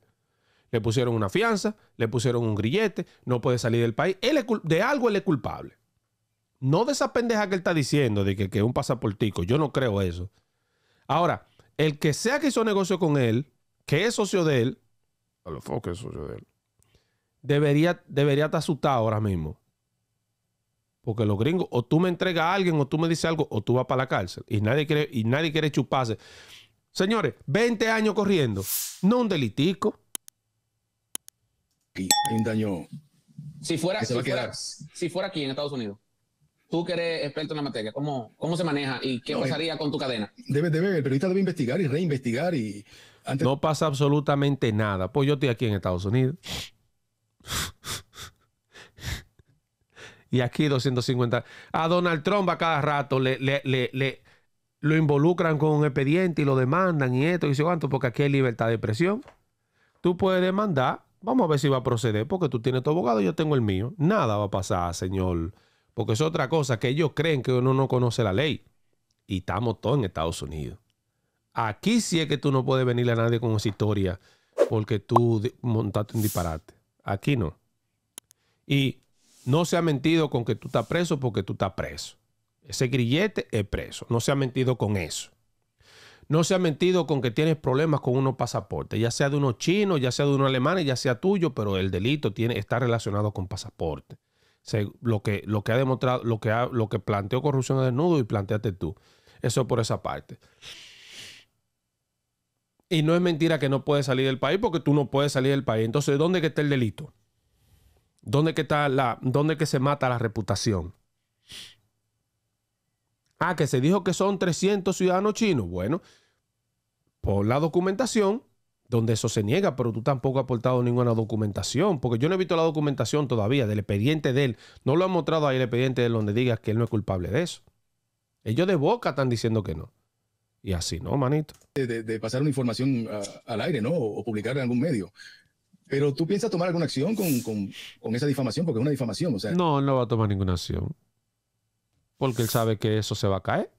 Le pusieron una fianza, le pusieron un grillete, no puede salir del país. Él de algo él es culpable. No de esa pendeja que él está diciendo, de que, es un pasaportico. Yo no creo eso. Ahora, el que sea que hizo negocio con él, que es socio de él, a lo que es socio de él, debería, debería estar asustado ahora mismo. Porque los gringos, o tú me entregas a alguien, o tú me dices algo, o tú vas para la cárcel. Y nadie quiere, y nadie quiere chuparse. Señores, 20 años corriendo. No un delitico. un si fuera aquí en Estados Unidos tú que eres experto en la materia, ¿cómo, cómo se maneja y qué eh, pasaría con tu cadena? Debe, debe, el periodista debe investigar y reinvestigar y... No pasa absolutamente nada. Pues yo estoy aquí en Estados Unidos. y aquí 250. A Donald Trump a cada rato le, lo involucran con un expediente y lo demandan y esto y eso cuánto, porque aquí hay libertad de expresión. Tú puedes demandar, vamos a ver si va a proceder, porque tú tienes tu abogado, y yo tengo el mío. Nada va a pasar, señor porque es otra cosa que ellos creen que uno no conoce la ley. Y estamos todos en Estados Unidos. Aquí sí es que tú no puedes venirle a nadie con esa historia porque tú montaste un disparate. Aquí no. Y no se ha mentido con que tú estás preso porque tú estás preso. Ese grillete es preso. No se ha mentido con eso. No se ha mentido con que tienes problemas con unos pasaportes, ya sea de unos chinos, ya sea de unos alemanes, ya sea tuyo, pero el delito tiene, está relacionado con pasaporte lo, que, lo que ha demostrado, lo que, ha, lo que planteó corrupción a desnudo y planteate tú. Eso por esa parte. Y no es mentira que no puedes salir del país porque tú no puedes salir del país. Entonces, ¿dónde que está el delito? ¿Dónde que está la, dónde que se mata la reputación? Ah, que se dijo que son 300 ciudadanos chinos. Bueno, por la documentación donde eso se niega, pero tú tampoco has aportado ninguna documentación, porque yo no he visto la documentación todavía del expediente de él. No lo han mostrado ahí el expediente de él donde digas que él no es culpable de eso. Ellos de boca están diciendo que no. Y así, ¿no, manito? De, pasar una información al aire, ¿no? O, publicar en algún medio. Pero tú piensas tomar alguna acción con, esa difamación, porque es una difamación, o sea. No, no va a tomar ninguna acción. Porque él sabe que eso se va a caer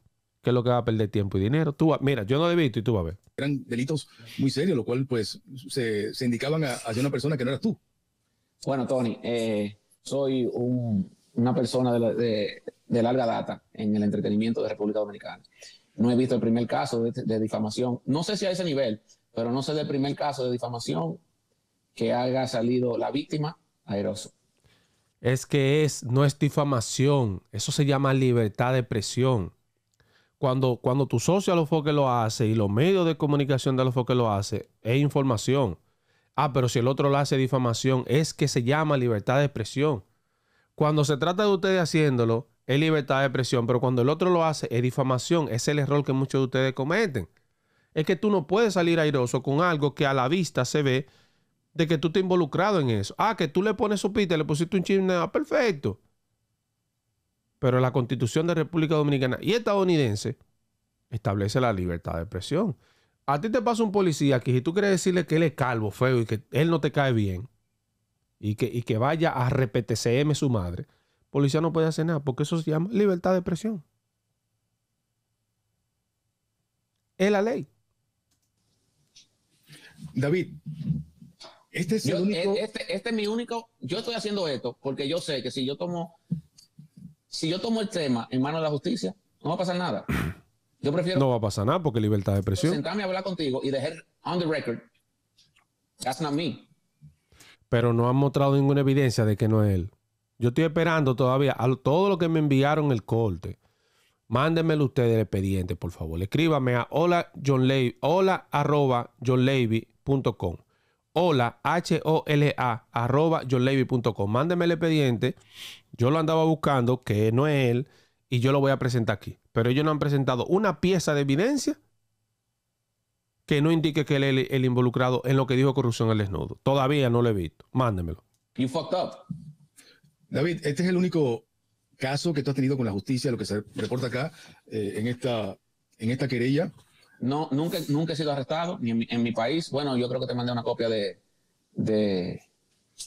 que es lo que va a perder tiempo y dinero. Tú, mira, yo no he visto y tú vas a ver. Eran delitos muy serios, lo cual pues se, se indicaban a, hacia una persona que no eras tú. Bueno, Tony, eh, soy una persona de, larga data en el entretenimiento de República Dominicana. No he visto el primer caso de, difamación, no sé si a ese nivel, pero no sé del primer caso de difamación que haya salido la víctima aeroso. Es que es, no es difamación, eso se llama libertad de presión cuando, tu socio a los foques lo hace y los medios de comunicación de los foques lo hace, es información. Ah, pero si el otro lo hace difamación, es que se llama libertad de expresión. Cuando se trata de ustedes haciéndolo, es libertad de expresión, pero cuando el otro lo hace, es difamación. Es el error que muchos de ustedes cometen. Es que tú no puedes salir airoso con algo que a la vista se ve de que tú te involucrado en eso. Ah, que tú le pones su pita, le pusiste un chisme, ah, perfecto pero la Constitución de República Dominicana y estadounidense establece la libertad de expresión. A ti te pasa un policía que si tú quieres decirle que él es calvo, feo y que él no te cae bien y que, que vaya a repetecerme su madre, policía no puede hacer nada porque eso se llama libertad de expresión. Es la ley. David, este eh, este, este es mi único. Yo estoy haciendo esto porque yo sé que si yo tomo si yo tomo el tema en manos de la justicia, no va a pasar nada. (laughs) Yo prefiero. No va a pasar nada porque libertad de expresión. Sentarme a hablar contigo y dejar on the record. That's not me. Pero no han mostrado ninguna evidencia de que no es él. Yo estoy esperando todavía a todo lo que me enviaron el corte. Mándenmelo ustedes el expediente, por favor. Escríbame a hola John hola Hola, H-O-L-A, arroba johnlevy.com. Mándenme el expediente yo lo andaba buscando, que no es él, y yo lo voy a presentar aquí. Pero ellos no han presentado una pieza de evidencia que no indique que él es el, involucrado en lo que dijo corrupción al desnudo. Todavía no lo he visto. Mándemelo. You fucked up. David, este es el único caso que tú has tenido con la justicia, lo que se reporta acá eh, en, esta, querella. No, nunca, he sido arrestado, ni en mi, país. Bueno, yo creo que te mandé una copia de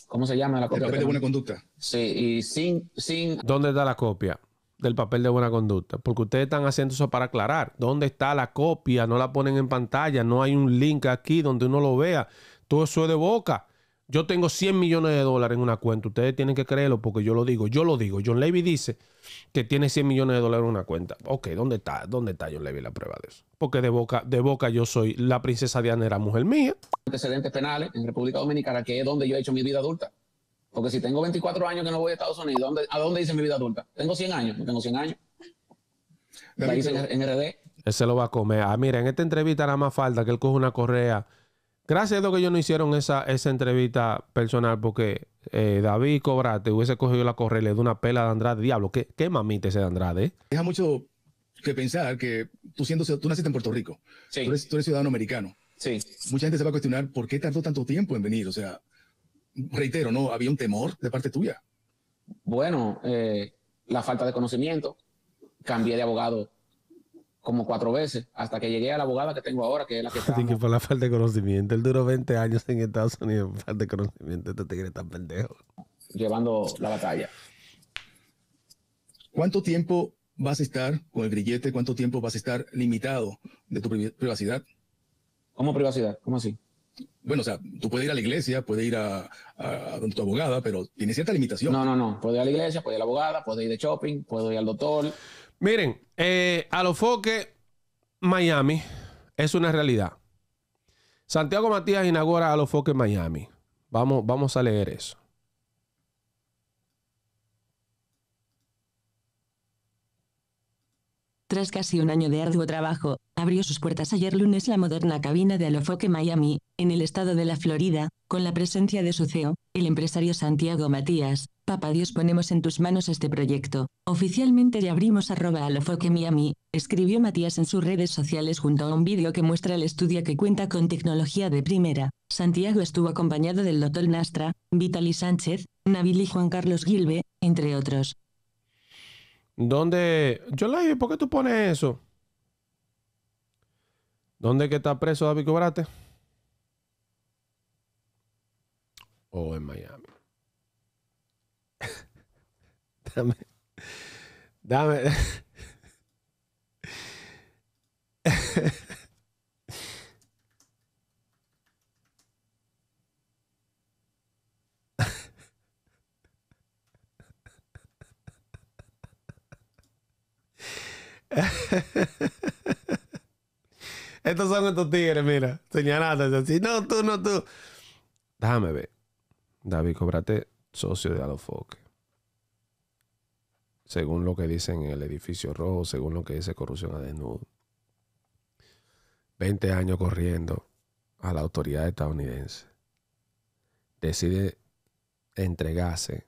¿Cómo se llama la copia? El papel de buena conducta. Sí, y sin, sin... ¿Dónde está la copia? del papel de buena conducta, porque ustedes están haciendo eso para aclarar. ¿Dónde está la copia? No la ponen en pantalla, no hay un link aquí donde uno lo vea. Todo eso es de boca. Yo tengo 100 millones de dólares en una cuenta. Ustedes tienen que creerlo porque yo lo digo. Yo lo digo. John Levy dice que tiene 100 millones de dólares en una cuenta. Ok, ¿dónde está, dónde está John Levy la prueba de eso? Porque de boca, de boca yo soy la princesa Diana, era mujer mía. Antecedentes penales en República Dominicana, que es donde yo he hecho mi vida adulta. Porque si tengo 24 años que no voy a Estados Unidos, ¿a dónde hice mi vida adulta? Tengo 100 años, tengo 100 años. La en, RD. Él se lo va a comer. Ah, mira, en esta entrevista nada más falta que él coge una correa Gracias a Dios que ellos no hicieron esa, esa entrevista personal porque eh, David Cobrate hubiese cogido la correa de una pela de Andrade. Diablo, ¿qué, qué mamita ese de Andrade? Deja mucho que pensar que tú, siendo, tú naciste en Puerto Rico. Tú, eres, ciudadano americano. Sí. Mucha gente se va a cuestionar por qué tardó tanto tiempo en venir. O sea, reitero, ¿no? Había un temor de parte tuya. Bueno, eh, la falta de conocimiento. Cambié de abogado como cuatro veces hasta que llegué a la abogada que tengo ahora, que es la que está. (laughs) que por la falta de conocimiento. Él duró 20 años en Estados Unidos (laughs) falta de conocimiento. Este tigre tan pendejo. Llevando la batalla. ¿Cuánto tiempo vas a estar con el grillete? ¿Cuánto tiempo vas a estar limitado de tu privacidad? ¿Cómo privacidad? ¿Cómo así? Bueno, o sea, tú puedes ir a la iglesia, puedes ir a, a, tu abogada, pero tiene cierta limitación. No, no, no. Puedo ir a la iglesia, puedes ir a la abogada, puedo ir de shopping, puedo ir al doctor, Miren, eh, Alofoque, Miami es una realidad. Santiago Matías inaugura Alofoque, Miami. Vamos, vamos a leer eso. Tras casi un año de arduo trabajo, abrió sus puertas ayer lunes la moderna cabina de Alofoque Miami, en el estado de la Florida, con la presencia de su CEO, el empresario Santiago Matías, Dios ponemos en tus manos este proyecto. Oficialmente le abrimos arroba a Miami, escribió Matías en sus redes sociales junto a un vídeo que muestra el estudio que cuenta con tecnología de primera. Santiago estuvo acompañado del doctor Nastra, Vitali Sánchez, Nabil y Juan Carlos Gilbe, entre otros. ¿Dónde? Yo la ¿por qué tú pones eso? ¿Dónde que está preso David Cobrate? O oh, en Miami. Dame. Dame. Estos son estos tigres, mira. Señaladas así. No, tú, no, tú. Déjame ver. David, Cobrate, socio de Alofoque según lo que dicen en el edificio rojo, según lo que dice corrupción a desnudo. 20 años corriendo a la autoridad estadounidense. Decide entregarse,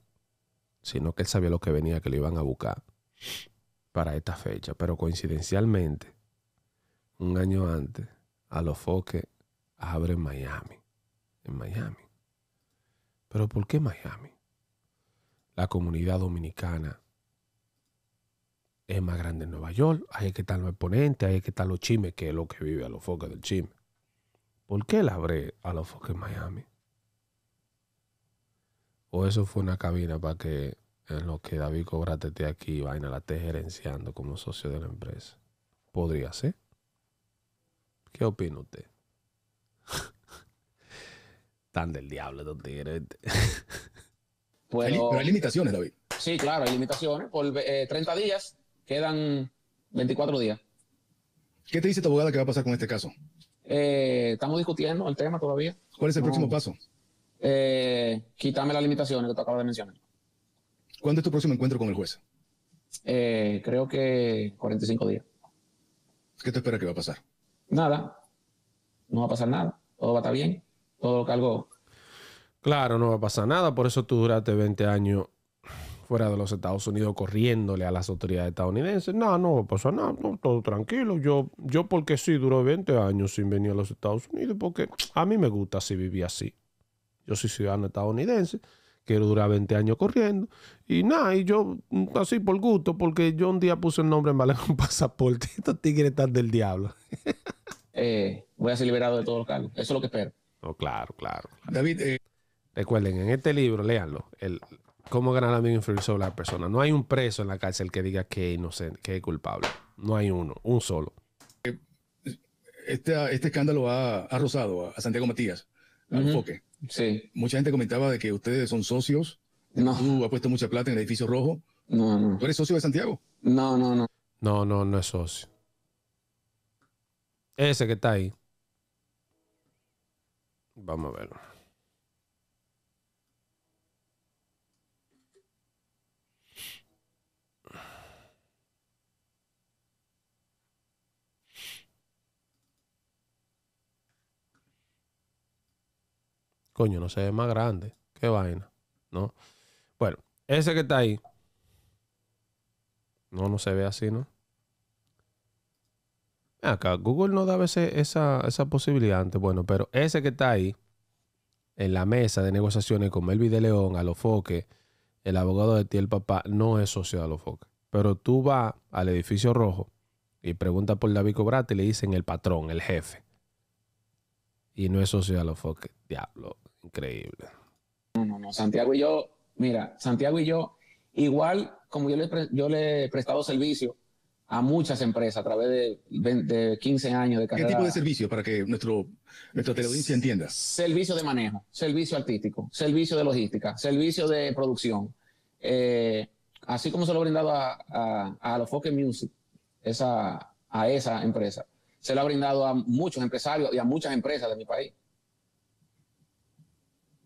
sino que él sabía lo que venía, que lo iban a buscar para esta fecha. Pero coincidencialmente, un año antes, a los foques abre en Miami. En Miami. Pero ¿por qué Miami? La comunidad dominicana es más grande en Nueva York, hay que estar los exponentes, hay que estar los chimes, que es lo que vive a los foques del chime. ¿Por qué la abre a los foques en Miami? O eso fue una cabina para que en lo que David Cobrate esté aquí, vaina, la esté gerenciando como socio de la empresa. Podría ser. ¿Qué opina usted? (laughs) Tan del diablo estos tigres. (laughs) pero hay limitaciones, eh, David. Sí, claro, hay limitaciones. Por 30 eh, días Quedan 24 días. ¿Qué te dice tu abogada que va a pasar con este caso? Eh, estamos discutiendo el tema todavía. ¿Cuál es el próximo paso? Eh, quítame las limitaciones que te acabo de mencionar. ¿Cuándo es tu próximo encuentro con el juez? Eh, creo que 45 días. ¿Qué te espera que va a pasar? Nada. No va a pasar nada. Todo va a estar bien. Todo lo cargo. Claro, no va a pasar nada. Por eso tú duraste 20 años de los Estados Unidos corriéndole a las autoridades estadounidenses. No, no pasa pues, nada, no, todo tranquilo. Yo, yo porque sí, duró 20 años sin venir a los Estados Unidos, porque a mí me gusta si vivía así. Yo soy ciudadano estadounidense, quiero durar 20 años corriendo. Y nada, y yo mm, así por gusto, porque yo un día puse el nombre en mal un (laughs) pasaporte. Estos tigres están del diablo. (laughs) Eh, voy a ser liberado de todos los cargos. Eso es lo que espero. claro, claro, David, eh, recuerden, en este libro, léanlo, el cómo ganar la misma sobre la persona. No hay un preso en la cárcel que diga que es inocente, que es culpable. No hay uno, un solo. Este, este escándalo ha, ha rozado a, Santiago Matías, al enfoque. Sí. Mucha gente comentaba de que ustedes son socios. Tú has puesto mucha plata en el edificio rojo. No, no. ¿Tú eres socio de Santiago? No, no, no. No, no, no es socio. Ese que está ahí. Vamos a verlo. Coño, no se ve más grande. Qué vaina. ¿No? Bueno, ese que está ahí. No, no se ve así, ¿no? Acá, Google no da a veces esa, posibilidad antes. Bueno, pero ese que está ahí, en la mesa de negociaciones con Melvi de León, a los foques, el abogado de ti, el papá, no es socio de los foques. Pero tú vas al edificio rojo y preguntas por David Cobrate y le dicen el patrón, el jefe. Y no es socio de los foques. Diablo. Increíble. No, no, no. Santiago y yo, mira, Santiago y yo, igual como yo le, yo le he prestado servicio a muchas empresas a través de, 15 años de carrera. ¿Qué tipo de servicio para que nuestro, nuestra entienda? Servicio de manejo, servicio artístico, servicio de logística, servicio de producción. Eh, así como se lo he brindado a, a, a los Focus Music, esa, a esa empresa, se lo ha brindado a muchos empresarios y a muchas empresas de mi país.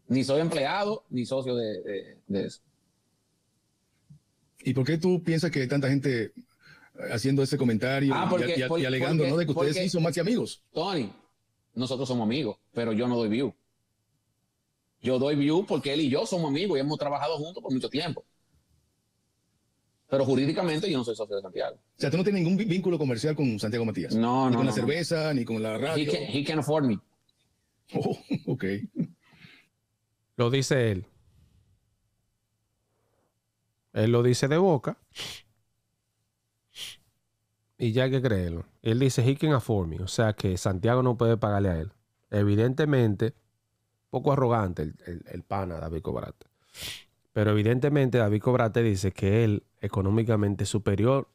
Ni soy empleado, ni socio de, eso. ¿Y por qué tú piensas que tanta gente eh, haciendo ese comentario ah, y, alegando ¿no? de que ustedes sí son más que amigos? Tony, nosotros somos amigos, pero yo no doy view. Yo doy view porque él y yo somos amigos y hemos trabajado juntos por mucho tiempo. Pero jurídicamente yo no soy socio de Santiago. O sea, tú no tienes ningún vínculo comercial con Santiago Matías. No, no. Ni con la cerveza, ni con la radio. He, can, afford me. Oh, (laughs) ok. Lo dice él. Él lo dice de boca. Y ya hay que creerlo. Él dice, he a afford me. O sea que Santiago no puede pagarle a él. Evidentemente, poco arrogante el, el, el pana David Cobrate. Pero evidentemente David Cobrate dice que él económicamente superior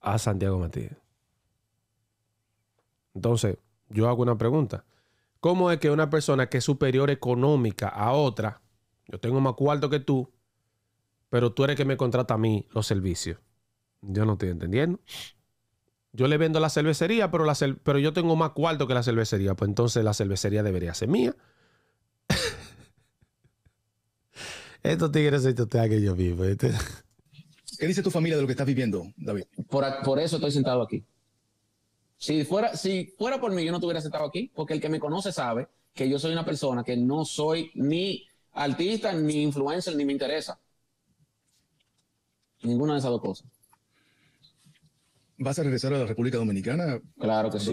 a Santiago Matías. Entonces, yo hago una pregunta. ¿Cómo es que una persona que es superior económica a otra, yo tengo más cuarto que tú, pero tú eres que me contrata a mí los servicios? Yo no estoy entendiendo. Yo le vendo la cervecería, pero, la pero yo tengo más cuarto que la cervecería. Pues entonces la cervecería debería ser mía. (laughs) Estos tigres y te que yo vivo. ¿Qué dice tu familia de lo que estás viviendo, David? por eso estoy sentado aquí. Si fuera, si fuera por mí, yo no tuviera estado aquí, porque el que me conoce sabe que yo soy una persona que no soy ni artista, ni influencer, ni me interesa. Ninguna de esas dos cosas. ¿Vas a regresar a la República Dominicana? Claro que Eso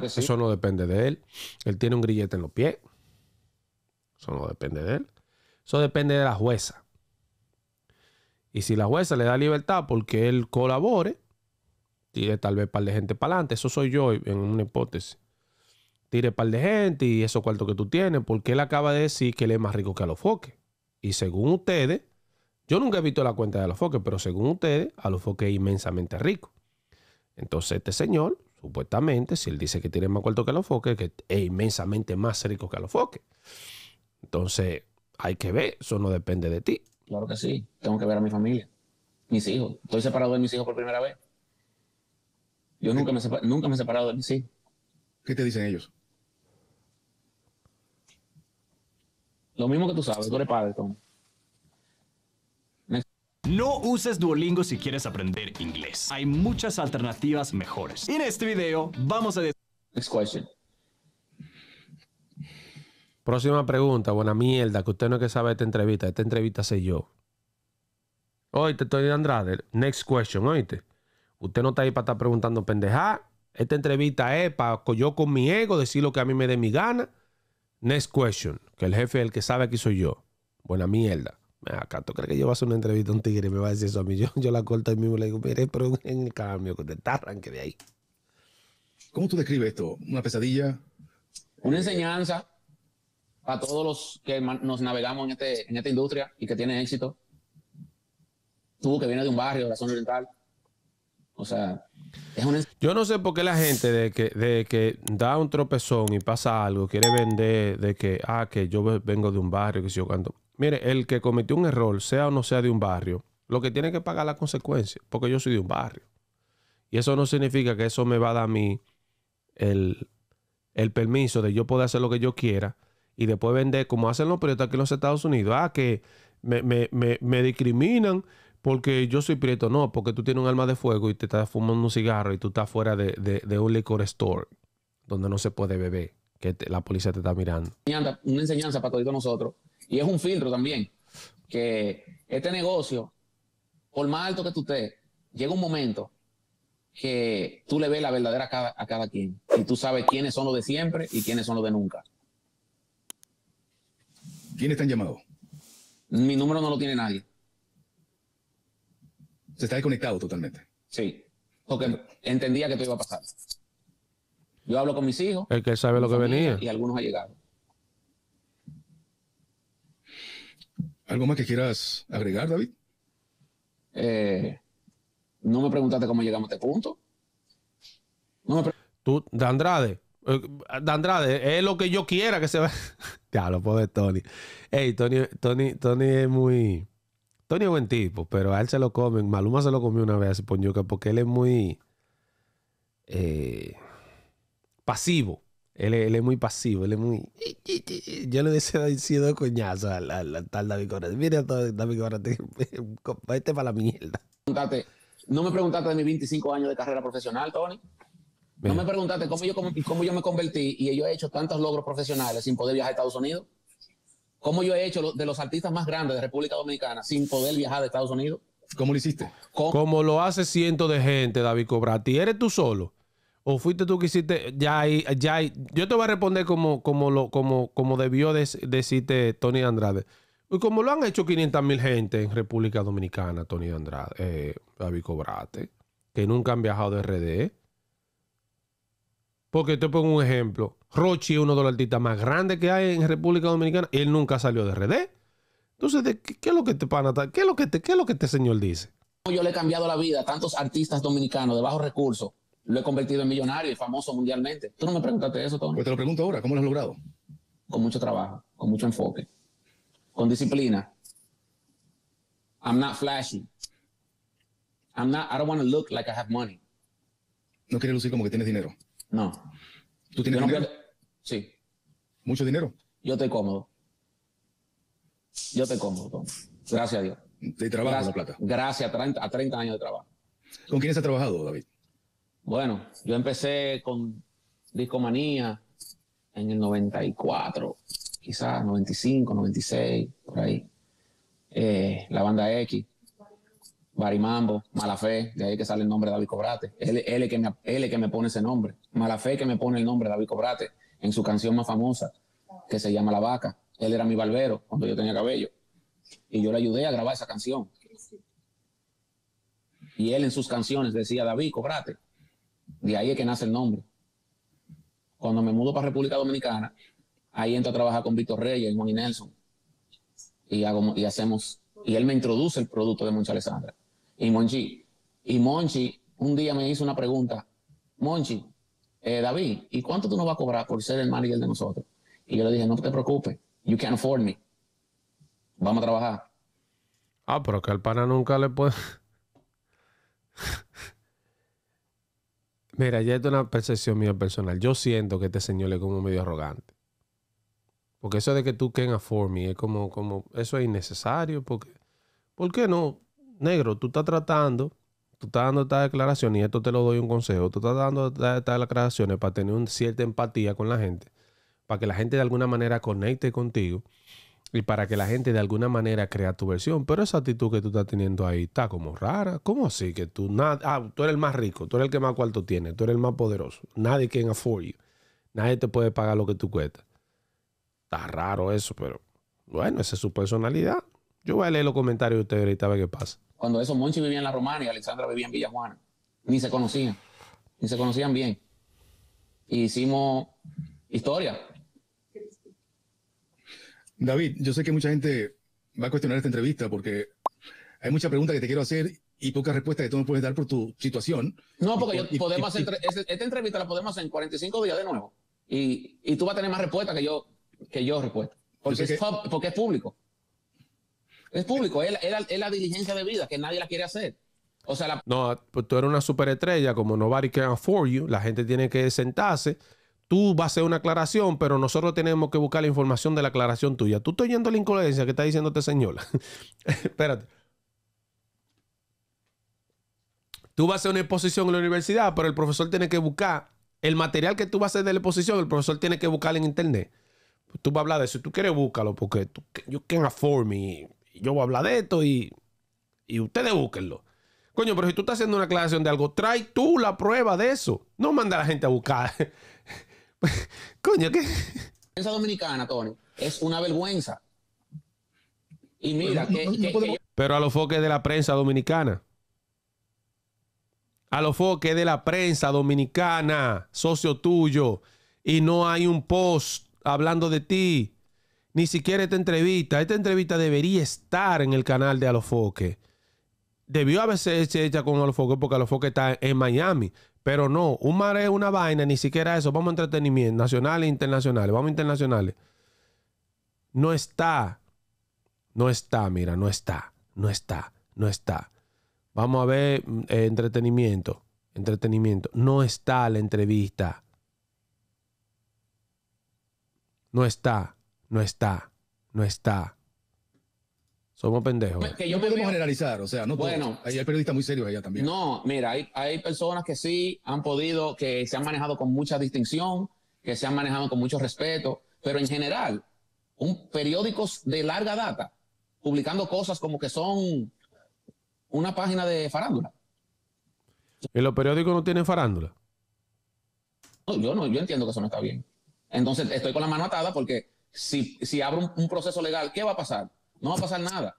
que sí. eso no depende de él. Él tiene un grillete en los pies. Eso no depende de él. Eso depende de la jueza. Y si la jueza le da libertad porque él colabore, tire tal vez par de gente para adelante. Eso soy yo en una hipótesis. Tire par de gente y esos cuartos que tú tienes, porque él acaba de decir que él es más rico que a los foques. Y según ustedes, yo nunca he visto la cuenta de los foques, pero según ustedes, a los foques es inmensamente rico. Entonces, este señor, supuestamente, si él dice que tiene más cuarto que a los foques, que es inmensamente más rico que a los foques. Entonces, hay que ver, eso no depende de ti. Claro que sí, tengo que ver a mi familia, mis hijos. Estoy separado de mis hijos por primera vez. Yo nunca me, nunca me he separado de mí, sí. ¿Qué te dicen ellos? Lo mismo que tú sabes, tú eres padre, Tom. No uses Duolingo si quieres aprender inglés. Hay muchas alternativas mejores. en este video vamos a... Next question. Próxima pregunta, buena mierda, que usted no es que sabe de esta entrevista. Esta entrevista sé yo. Hoy te estoy de Andrade. Next question, oíste. Usted no está ahí para estar preguntando pendeja. Esta entrevista es para yo con mi ego decir lo que a mí me dé mi gana. Next question. Que el jefe es el que sabe aquí soy yo. Buena mierda. Acá, ¿tú crees que yo voy a hacer una entrevista a un tigre y me va a decir eso a mí? Yo, la corto ahí mismo y le digo, mire, pero en cambio, que te arranque de ahí. ¿Cómo tú describes esto? ¿Una pesadilla? Una enseñanza para todos los que nos navegamos en, este, en esta industria y que tienen éxito. Tú que vienes de un barrio de la zona oriental, o sea, es Yo no sé por qué la gente de que, de que da un tropezón y pasa algo, quiere vender de que, ah, que yo vengo de un barrio, que si yo canto. Mire, el que cometió un error, sea o no sea de un barrio, lo que tiene que pagar la consecuencia, porque yo soy de un barrio. Y eso no significa que eso me va a dar a mí el, el permiso de yo poder hacer lo que yo quiera y después vender como hacen los periodistas aquí en los Estados Unidos. Ah, que me, me, me discriminan porque yo soy prieto, no, porque tú tienes un alma de fuego y te estás fumando un cigarro y tú estás fuera de, un liquor store donde no se puede beber, que la policía te está mirando. Una enseñanza para todos nosotros. Y es un filtro también, que este negocio, por más alto que tú estés, llega un momento que tú le ves la verdadera a cada quien. Y tú sabes quiénes son los de siempre y quiénes son los de nunca. ¿Quiénes están llamados? Mi número no lo tiene nadie se está desconectado totalmente. Sí, porque entendía que esto iba a pasar. Yo hablo con mis hijos. El que sabe lo que venía. Y algunos ha llegado. ¿Algo más que quieras agregar, David? Eh, no me preguntaste cómo llegamos a este punto. No me Tú, de Andrade. Eh, de Andrade, es lo que yo quiera que se vea. (laughs) ya, lo pobre Tony. Ey, Tony, Tony, Tony es muy. Tony es buen tipo, pero a él se lo comen. Maluma se lo comió una vez a que porque él es muy eh, pasivo. Él, es muy pasivo, él es muy. Yo le hubiese sido coñazo al, tal David Correa. Mira, David Correa, (laughs) vete para la mierda. No me preguntaste de mis 25 años de carrera profesional, Tony. No me preguntaste cómo yo, cómo yo me convertí y yo he hecho tantos logros profesionales sin poder viajar a Estados Unidos. ¿Cómo yo he hecho de los artistas más grandes de República Dominicana sin poder viajar de Estados Unidos? ¿Cómo lo hiciste? Como lo hace cientos de gente, David Cobrati. ¿Eres tú solo? ¿O fuiste tú que hiciste? Ya, ya, yo te voy a responder como, como, lo, como, como debió decirte Tony Andrade. Y como lo han hecho 500 mil gente en República Dominicana, Tony Andrade, eh, David Cobrate, que nunca han viajado de RD. E. Porque te pongo un ejemplo. Rochi es uno de los artistas más grandes que hay en República Dominicana. Él nunca salió de RD. Entonces, qué, es lo que te qué lo que te, qué es lo que este señor dice? Yo le he cambiado la vida a tantos artistas dominicanos de bajos recursos. Lo he convertido en millonario y famoso mundialmente. Tú no me preguntaste eso, Tony. Pues te lo pregunto ahora, ¿cómo lo has logrado? Con mucho trabajo, con mucho enfoque, con disciplina. I'm not flashy. I'm not, I don't want to look like I have money. No quieres lucir como que tienes dinero. No. ¿Tú tienes dinero? Sí. Mucho dinero. Yo estoy cómodo. Yo estoy cómodo, Gracias a Dios. De trabajo, gracias, la plata. Gracias a 30, a 30 años de trabajo. ¿Con quiénes has trabajado, David? Bueno, yo empecé con Discomanía en el 94, quizás 95, 96, por ahí. Eh, la banda X, Barimambo, Malafé, de ahí que sale el nombre de David Cobrate. Él, es que que me pone ese nombre. Malafé que me pone el nombre de David Cobrate en su canción más famosa, que se llama La Vaca. Él era mi barbero cuando yo tenía cabello. Y yo le ayudé a grabar esa canción. Y él en sus canciones decía, David, cobrate. De ahí es que nace el nombre. Cuando me mudo para República Dominicana, ahí entro a trabajar con Víctor Reyes y Moni Nelson. Y, hago, y hacemos, y él me introduce el producto de moncha Alessandra. Y Monchi, y Monchi un día me hizo una pregunta, Monchi, eh, David, ¿y cuánto tú nos vas a cobrar por ser el manager de nosotros? Y yo le dije, no te preocupes, you can afford me. Vamos a trabajar. Ah, pero que al pana nunca le puede. Mira, ya es una percepción mía personal. Yo siento que este señor es como medio arrogante. Porque eso de que tú can afford me es como, como, eso es innecesario. Porque, ¿Por qué no? Negro, tú estás tratando tú estás dando estas declaraciones, y esto te lo doy un consejo, tú estás dando estas declaraciones para tener una cierta empatía con la gente, para que la gente de alguna manera conecte contigo y para que la gente de alguna manera crea tu versión. Pero esa actitud que tú estás teniendo ahí está como rara. ¿Cómo así? Que tú, nada, ah, tú eres el más rico, tú eres el que más cuarto tiene, tú eres el más poderoso. Nadie can afford you. Nadie te puede pagar lo que tú cuestas. Está raro eso, pero bueno, esa es su personalidad. Yo voy a leer los comentarios de ustedes ahorita a ver qué pasa. Cuando eso, Monchi vivía en La Romana y Alexandra vivía en Villajuana. Ni se conocían, ni se conocían bien. E hicimos historia. David, yo sé que mucha gente va a cuestionar esta entrevista porque hay muchas preguntas que te quiero hacer y pocas respuestas que tú me puedes dar por tu situación. No, porque yo, podemos hacer, esta entrevista la podemos hacer en 45 días de nuevo y, tú vas a tener más respuestas que yo, que yo respuesta. porque es público. Es público, es, la, diligencia de vida que nadie la quiere hacer. O sea, No, pues tú eres una superestrella, como nobody can afford you, la gente tiene que sentarse. Tú vas a hacer una aclaración, pero nosotros tenemos que buscar la información de la aclaración tuya. Tú estás oyendo la incoherencia que está diciendo este señor. (laughs) Espérate. Tú vas a hacer una exposición en la universidad, pero el profesor tiene que buscar el material que tú vas a hacer de la exposición, el profesor tiene que buscar en internet. Pues tú vas a hablar de eso. Tú quieres búscalo porque tú, you can afford me yo voy a hablar de esto y, ustedes búsquenlo. Coño, pero si tú estás haciendo una aclaración de algo, trae tú la prueba de eso. No manda a la gente a buscar. (laughs) Coño, ¿qué? La dominicana, Tony, es una vergüenza. Y pues mira, que, pero a los foques de la prensa dominicana. A los foques de la prensa dominicana, socio tuyo, y no hay un post hablando de ti ni siquiera esta entrevista. Esta entrevista debería estar en el canal de Alofoque. Debió haberse hecho hecha con Alofoque porque Alofoque está en Miami. Pero no, un mar es una vaina, ni siquiera eso. Vamos a entretenimiento, nacional e internacional. Vamos a internacionales. No está. No está, mira, no está. No está, no está. Vamos a ver mm, eh, entretenimiento. Entretenimiento. No está la entrevista. No está no está, no está. Somos pendejos. Que yo no podemos generalizar, o sea, no bueno, Hay periodistas muy serios allá también. No, mira, hay, personas que sí han podido, que se han manejado con mucha distinción, que se han manejado con mucho respeto, pero en general, un periódicos de larga data, publicando cosas como que son una página de farándula. ¿Y los periódicos no tienen farándula? No, yo no, yo entiendo que eso no está bien. Entonces estoy con la mano atada porque si, abro un, proceso legal, ¿qué va a pasar? No va a pasar nada.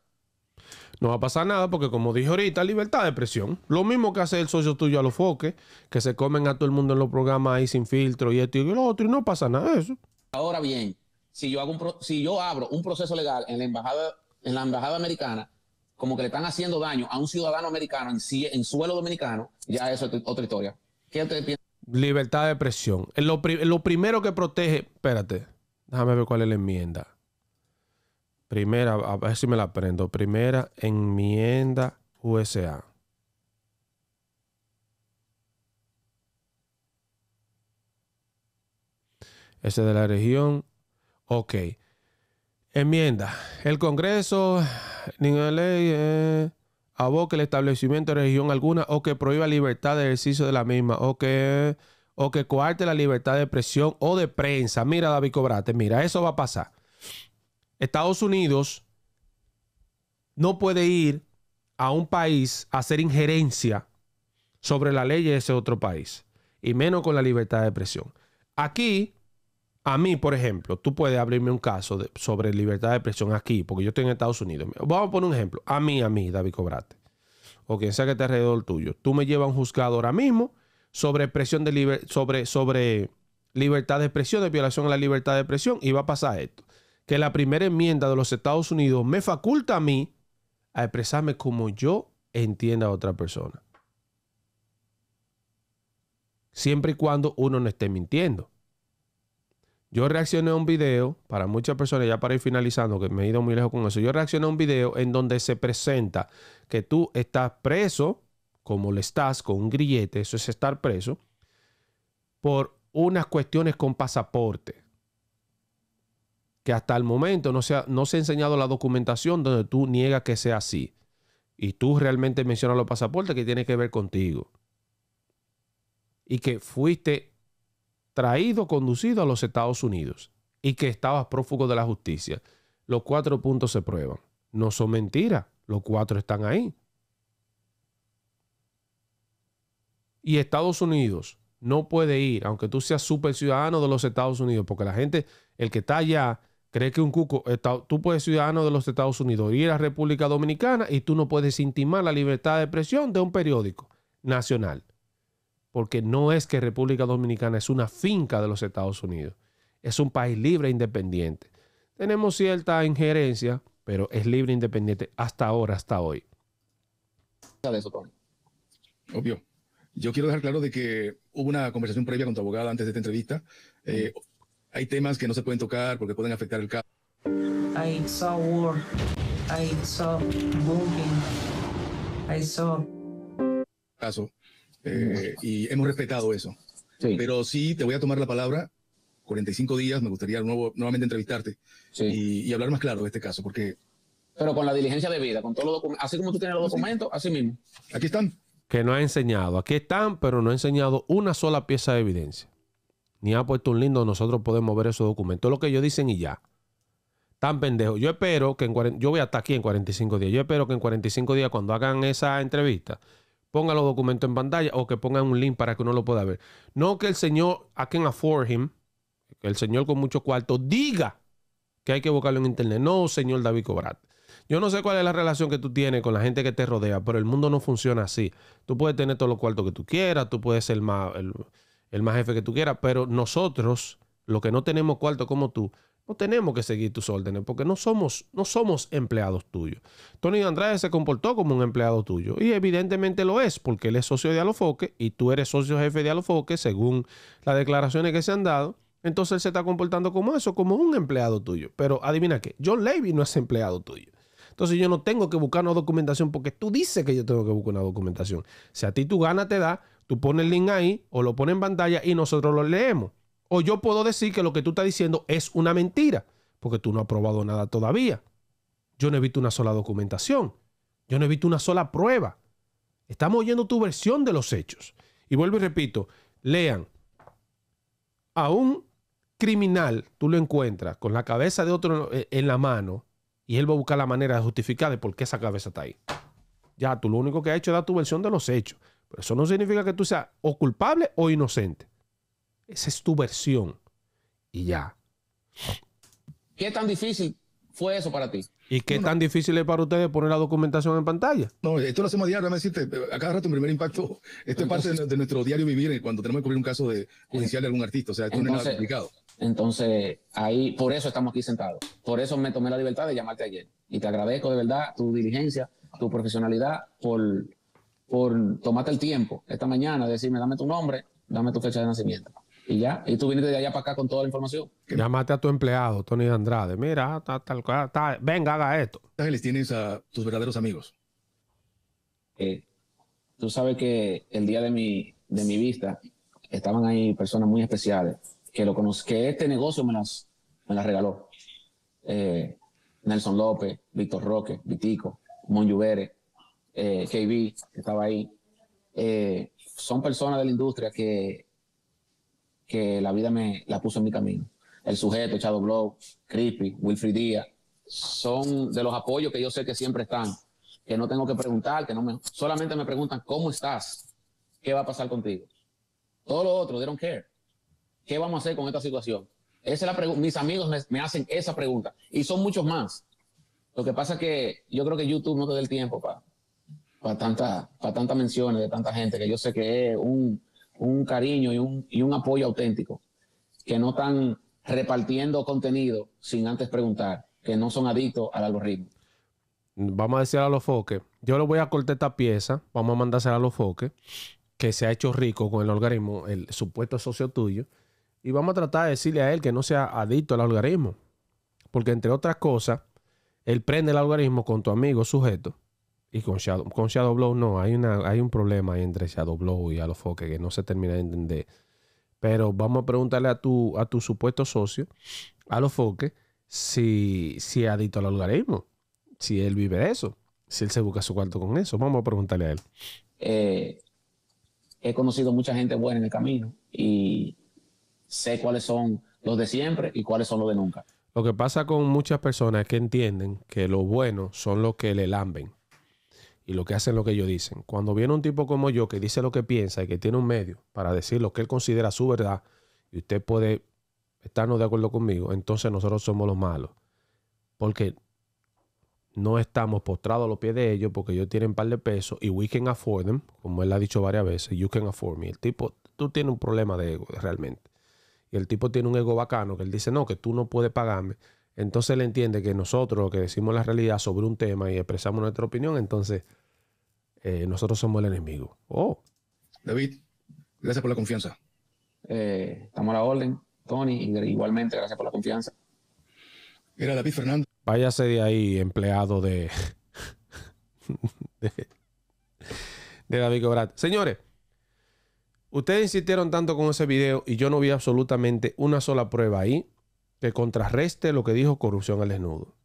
No va a pasar nada porque, como dije ahorita, libertad de presión, Lo mismo que hace el socio tuyo a los foques, que se comen a todo el mundo en los programas ahí sin filtro y esto y lo otro, y no pasa nada de eso. Ahora bien, si yo, hago si yo abro un proceso legal en la, embajada, en la embajada americana, como que le están haciendo daño a un ciudadano americano en, suelo dominicano, ya eso es otra historia. ¿Qué Libertad de presión Lo, lo primero que protege, espérate, Déjame ver cuál es la enmienda. Primera, a ver si me la aprendo. Primera enmienda USA. Ese de la región. Ok. Enmienda. El Congreso ninguna ley eh, aboque el establecimiento de región alguna o que prohíba libertad de ejercicio de la misma o que o que coarte la libertad de expresión o de prensa. Mira, David Cobrate, mira, eso va a pasar. Estados Unidos no puede ir a un país a hacer injerencia sobre la ley de ese otro país, y menos con la libertad de expresión. Aquí, a mí, por ejemplo, tú puedes abrirme un caso sobre libertad de expresión aquí, porque yo estoy en Estados Unidos. Vamos a poner un ejemplo. A mí, a mí, David Cobrate, o quien sea que esté alrededor tuyo, tú me llevas a un juzgado ahora mismo sobre de sobre, sobre libertad de expresión, de violación a la libertad de expresión, y va a pasar esto, que la primera enmienda de los Estados Unidos me faculta a mí a expresarme como yo entienda a otra persona. Siempre y cuando uno no esté mintiendo. Yo reaccioné a un video, para muchas personas, ya para ir finalizando, que me he ido muy lejos con eso, yo reaccioné a un video en donde se presenta que tú estás preso como le estás con un grillete, eso es estar preso, por unas cuestiones con pasaporte. Que hasta el momento no se ha, no se ha enseñado la documentación donde tú niegas que sea así. Y tú realmente mencionas los pasaportes que tienen que ver contigo. Y que fuiste traído, conducido a los Estados Unidos. Y que estabas prófugo de la justicia. Los cuatro puntos se prueban. No son mentiras. Los cuatro están ahí. Y Estados Unidos no puede ir, aunque tú seas super ciudadano de los Estados Unidos, porque la gente, el que está allá, cree que un cuco, tú puedes ciudadano de los Estados Unidos ir a República Dominicana y tú no puedes intimar la libertad de expresión de un periódico nacional. Porque no es que República Dominicana es una finca de los Estados Unidos. Es un país libre e independiente. Tenemos cierta injerencia, pero es libre e independiente hasta ahora, hasta hoy. Obvio. Yo quiero dejar claro de que hubo una conversación previa con tu abogada antes de esta entrevista. Eh, hay temas que no se pueden tocar porque pueden afectar el caso. I saw I saw bombing. I saw... Caso. Eh, y hemos respetado eso. Sí. Pero sí, te voy a tomar la palabra. 45 días, me gustaría nuevo, nuevamente entrevistarte y, y, hablar más claro de este caso, porque... Pero con la diligencia debida, con todos los así como tú tienes los documentos, así mismo. Aquí están que no ha enseñado. Aquí están, pero no ha enseñado una sola pieza de evidencia. Ni ha puesto un lindo, nosotros podemos ver esos documentos. Lo que ellos dicen y ya. Tan pendejo. Yo espero que en yo voy hasta aquí en 45 días. Yo espero que en 45 días, cuando hagan esa entrevista, pongan los documentos en pantalla o que pongan un link para que uno lo pueda ver. No que el señor, a quien afford him, que el señor con mucho cuarto, diga que hay que buscarlo en internet. No, señor David Cobrat. Yo no sé cuál es la relación que tú tienes con la gente que te rodea, pero el mundo no funciona así. Tú puedes tener todos los cuartos que tú quieras, tú puedes ser el más, el, más jefe que tú quieras, pero nosotros, los que no tenemos cuartos como tú, no tenemos que seguir tus órdenes porque no somos, no somos empleados tuyos. Tony Andrade se comportó como un empleado tuyo y evidentemente lo es porque él es socio de Alofoque y tú eres socio jefe de Alofoque según las declaraciones que se han dado. Entonces él se está comportando como eso, como un empleado tuyo. Pero adivina qué, John Levy no es empleado tuyo. Entonces yo no tengo que buscar una documentación porque tú dices que yo tengo que buscar una documentación. Si a ti tu gana te da, tú pones el link ahí o lo pones en pantalla y nosotros lo leemos. O yo puedo decir que lo que tú estás diciendo es una mentira porque tú no has probado nada todavía. Yo no he visto una sola documentación. Yo no he visto una sola prueba. Estamos oyendo tu versión de los hechos. Y vuelvo y repito, lean. A un criminal tú lo encuentras con la cabeza de otro en la mano y él va a buscar la manera de justificar de por qué esa cabeza está ahí. Ya, tú lo único que has hecho es dar tu versión de los hechos. Pero eso no significa que tú seas o culpable o inocente. Esa es tu versión. Y ya. ¿Qué tan difícil fue eso para ti? ¿Y qué tan difícil es para ustedes poner la documentación en pantalla? No, esto lo hacemos diario, me decirte, a cada rato un primer impacto, esto es parte de, nuestro diario vivir eh, cuando tenemos que cubrir un caso de judicial de algún artista, o sea, esto no es nada complicado. Entonces, ahí, por eso estamos aquí sentados. Por eso me tomé la libertad de llamarte ayer. Y te agradezco de verdad tu diligencia, tu profesionalidad, por, por tomarte el tiempo esta mañana, de decirme, dame tu nombre, dame tu fecha de nacimiento. Y ya, y tú viniste de allá para acá con toda la información. Llámate a tu empleado, Tony Andrade. Mira, tal cual, venga, haga esto. tienes a tus verdaderos amigos? Eh, tú sabes que el día de mi, de mi vista estaban ahí personas muy especiales que lo este negocio me las, me regaló. Eh, Nelson López, Víctor Roque, Vitico, Monjuvere, eh, KB, que estaba ahí. Eh, son personas de la industria que, que la vida me la puso en mi camino. El sujeto, Chado Blow, Creepy, Wilfried Díaz, son de los apoyos que yo sé que siempre están, que no tengo que preguntar, que no me, solamente me preguntan cómo estás, qué va a pasar contigo. Todo lo otro, they don't care. ¿qué vamos a hacer con esta situación? Esa es la Mis amigos me, hacen esa pregunta y son muchos más. Lo que pasa es que yo creo que YouTube no te da el tiempo para para tantas para menciones de tanta gente que yo sé que es un, cariño y un, y un apoyo auténtico, que no están repartiendo contenido sin antes preguntar, que no son adictos al algoritmo. Vamos a decir a los foques, yo les voy a cortar esta pieza, vamos a mandársela a los foques, que se ha hecho rico con el algoritmo, el supuesto socio tuyo, y vamos a tratar de decirle a él que no sea adicto al algoritmo. Porque entre otras cosas, él prende el algoritmo con tu amigo sujeto. Y con Shadow, con Blow no, hay, una, hay un problema ahí entre Shadow Blow y Alofoque que no se termina de entender. Pero vamos a preguntarle a tu, a tu supuesto socio, Alofoque, si, si es adicto al algoritmo. Si él vive eso. Si él se busca su cuarto con eso. Vamos a preguntarle a él. Eh, he conocido mucha gente buena en el camino. Y sé cuáles son los de siempre y cuáles son los de nunca. Lo que pasa con muchas personas es que entienden que los buenos son los que le lamben y lo que hacen lo que ellos dicen. Cuando viene un tipo como yo que dice lo que piensa y que tiene un medio para decir lo que él considera su verdad y usted puede estarnos de acuerdo conmigo, entonces nosotros somos los malos. Porque no estamos postrados a los pies de ellos porque ellos tienen un par de pesos y we can afford them, como él ha dicho varias veces, you can afford me. El tipo, tú tienes un problema de ego realmente y el tipo tiene un ego bacano, que él dice, no, que tú no puedes pagarme, entonces él entiende que nosotros, que decimos la realidad sobre un tema y expresamos nuestra opinión, entonces eh, nosotros somos el enemigo. Oh. David, gracias por la confianza. Eh, estamos a la orden, Tony, igualmente, gracias por la confianza. Era David Fernando. Váyase de ahí, empleado de, (laughs) de, David Cobrat. Señores. Ustedes insistieron tanto con ese video y yo no vi absolutamente una sola prueba ahí que contrarreste lo que dijo Corrupción al Desnudo.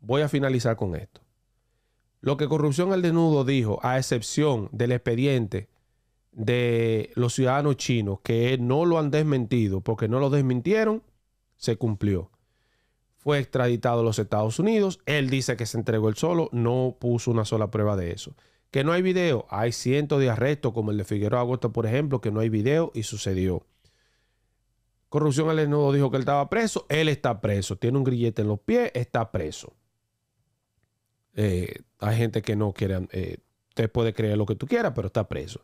Voy a finalizar con esto. Lo que Corrupción al Desnudo dijo, a excepción del expediente de los ciudadanos chinos, que no lo han desmentido porque no lo desmintieron, se cumplió. Fue extraditado a los Estados Unidos. Él dice que se entregó él solo, no puso una sola prueba de eso. Que no hay video. Hay cientos de arrestos, como el de Figueroa Agosto, por ejemplo, que no hay video y sucedió. Corrupción al desnudo dijo que él estaba preso. Él está preso. Tiene un grillete en los pies, está preso. Eh, hay gente que no quiere. usted eh, puede creer lo que tú quieras, pero está preso.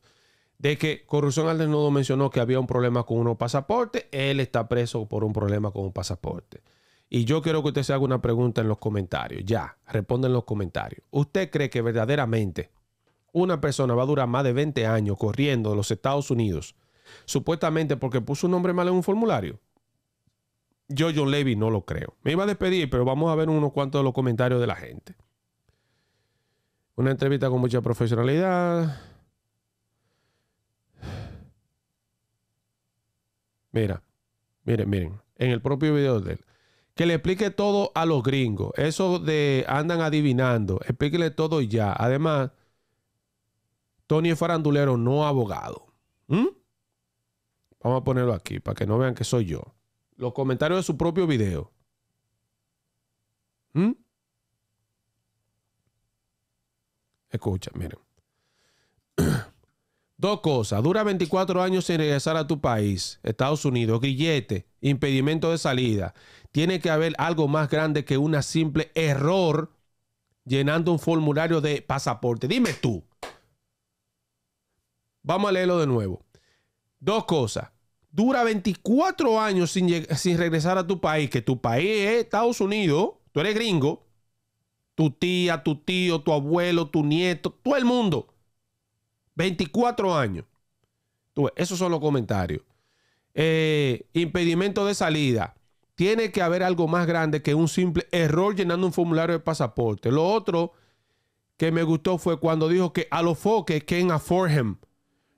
De que Corrupción al Desnudo mencionó que había un problema con unos pasaportes, él está preso por un problema con un pasaporte. Y yo quiero que usted se haga una pregunta en los comentarios. Ya, responda en los comentarios. ¿Usted cree que verdaderamente una persona va a durar más de 20 años corriendo de los Estados Unidos, supuestamente porque puso un nombre mal en un formulario. Yo, John Levy, no lo creo. Me iba a despedir, pero vamos a ver unos cuantos de los comentarios de la gente. Una entrevista con mucha profesionalidad. Mira, miren, miren, en el propio video de él. Que le explique todo a los gringos. Eso de andan adivinando. Explíquele todo ya. Además, Tony es farandulero, no abogado. ¿Mm? Vamos a ponerlo aquí para que no vean que soy yo. Los comentarios de su propio video. ¿Mm? Escucha, miren. (clears throat) Dos cosas. Dura 24 años sin regresar a tu país, Estados Unidos. Grillete, impedimento de salida. Tiene que haber algo más grande que un simple error llenando un formulario de pasaporte. Dime tú. Vamos a leerlo de nuevo. Dos cosas. Dura 24 años sin, sin regresar a tu país, que tu país es Estados Unidos, tú eres gringo, tu tía, tu tío, tu abuelo, tu nieto, todo el mundo. 24 años. esos son los comentarios. Eh, impedimento de salida. Tiene que haber algo más grande que un simple error llenando un formulario de pasaporte. Lo otro que me gustó fue cuando dijo que a los foques que en a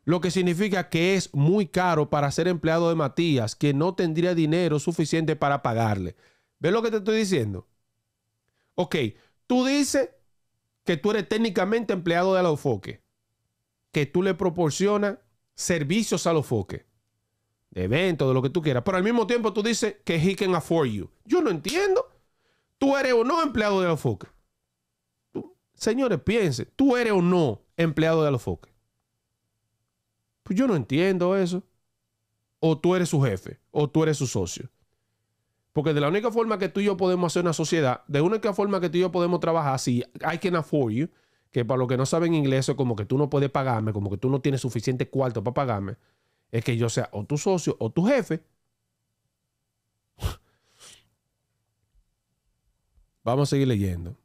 lo que significa que es muy caro para ser empleado de Matías, que no tendría dinero suficiente para pagarle. ¿Ves lo que te estoy diciendo? Ok, tú dices que tú eres técnicamente empleado de Alofoque, que tú le proporcionas servicios a Alofoque, de eventos, de lo que tú quieras, pero al mismo tiempo tú dices que he can afford you. Yo no entiendo. Tú eres o no empleado de Alofoque. Señores, piensen, tú eres o no empleado de Alofoque. Pues yo no entiendo eso. O tú eres su jefe, o tú eres su socio. Porque de la única forma que tú y yo podemos hacer una sociedad, de la única forma que tú y yo podemos trabajar, si I can afford you, que para los que no saben inglés es como que tú no puedes pagarme, como que tú no tienes suficiente cuarto para pagarme, es que yo sea o tu socio o tu jefe. (laughs) Vamos a seguir leyendo.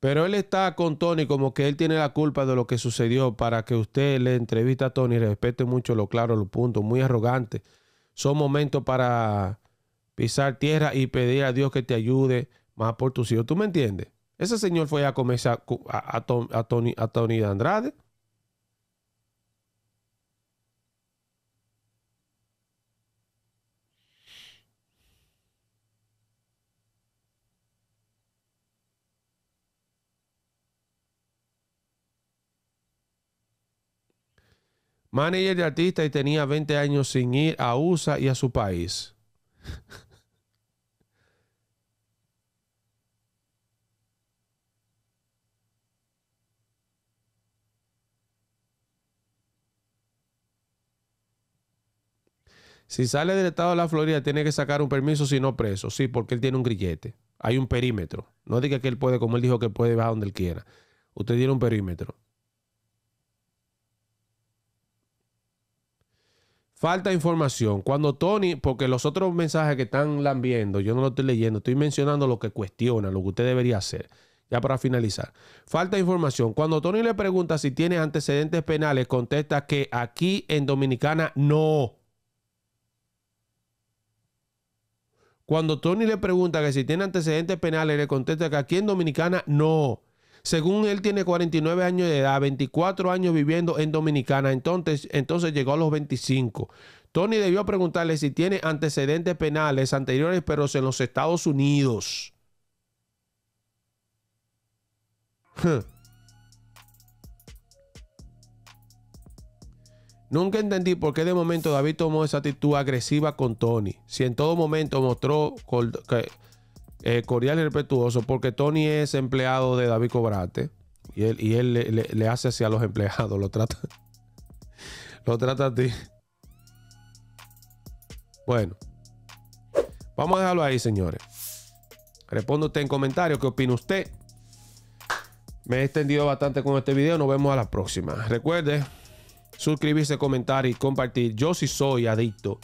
Pero él está con Tony como que él tiene la culpa de lo que sucedió para que usted le entrevista a Tony, respete mucho lo claro, los puntos, muy arrogante. Son momentos para pisar tierra y pedir a Dios que te ayude más por tus hijos. ¿Tú me entiendes? Ese señor fue a comer a, Tony, a Tony de Andrade. Manager de artista y tenía 20 años sin ir a USA y a su país. Si sale del estado de la Florida, tiene que sacar un permiso si no preso. Sí, porque él tiene un grillete. Hay un perímetro. No diga que él puede, como él dijo, que puede bajar donde él quiera. Usted tiene un perímetro. Falta información. Cuando Tony, porque los otros mensajes que están lambiendo, yo no lo estoy leyendo, estoy mencionando lo que cuestiona, lo que usted debería hacer. Ya para finalizar. Falta información. Cuando Tony le pregunta si tiene antecedentes penales, contesta que aquí en Dominicana no. Cuando Tony le pregunta que si tiene antecedentes penales, le contesta que aquí en Dominicana no. Según él, tiene 49 años de edad, 24 años viviendo en Dominicana. Entonces, entonces llegó a los 25. Tony debió preguntarle si tiene antecedentes penales anteriores, pero en los Estados Unidos. Nunca entendí por qué de momento David tomó esa actitud agresiva con Tony, si en todo momento mostró que eh, cordial y respetuoso, porque Tony es empleado de David Cobrate y él, él le, hace así a los empleados, lo trata, (laughs) lo trata a ti. Bueno, vamos a dejarlo ahí, señores. Responde usted en comentarios qué opina usted. Me he extendido bastante con este video. Nos vemos a la próxima. Recuerde suscribirse, comentar y compartir. Yo sí soy adicto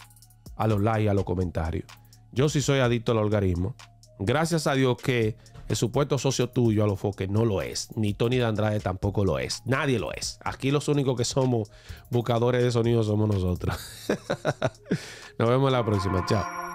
a los likes, a los comentarios. Yo sí soy adicto al algarismo. Gracias a Dios que el supuesto socio tuyo a los foques no lo es, ni Tony de Andrade tampoco lo es, nadie lo es. Aquí los únicos que somos buscadores de sonido somos nosotros. (laughs) Nos vemos la próxima, chao.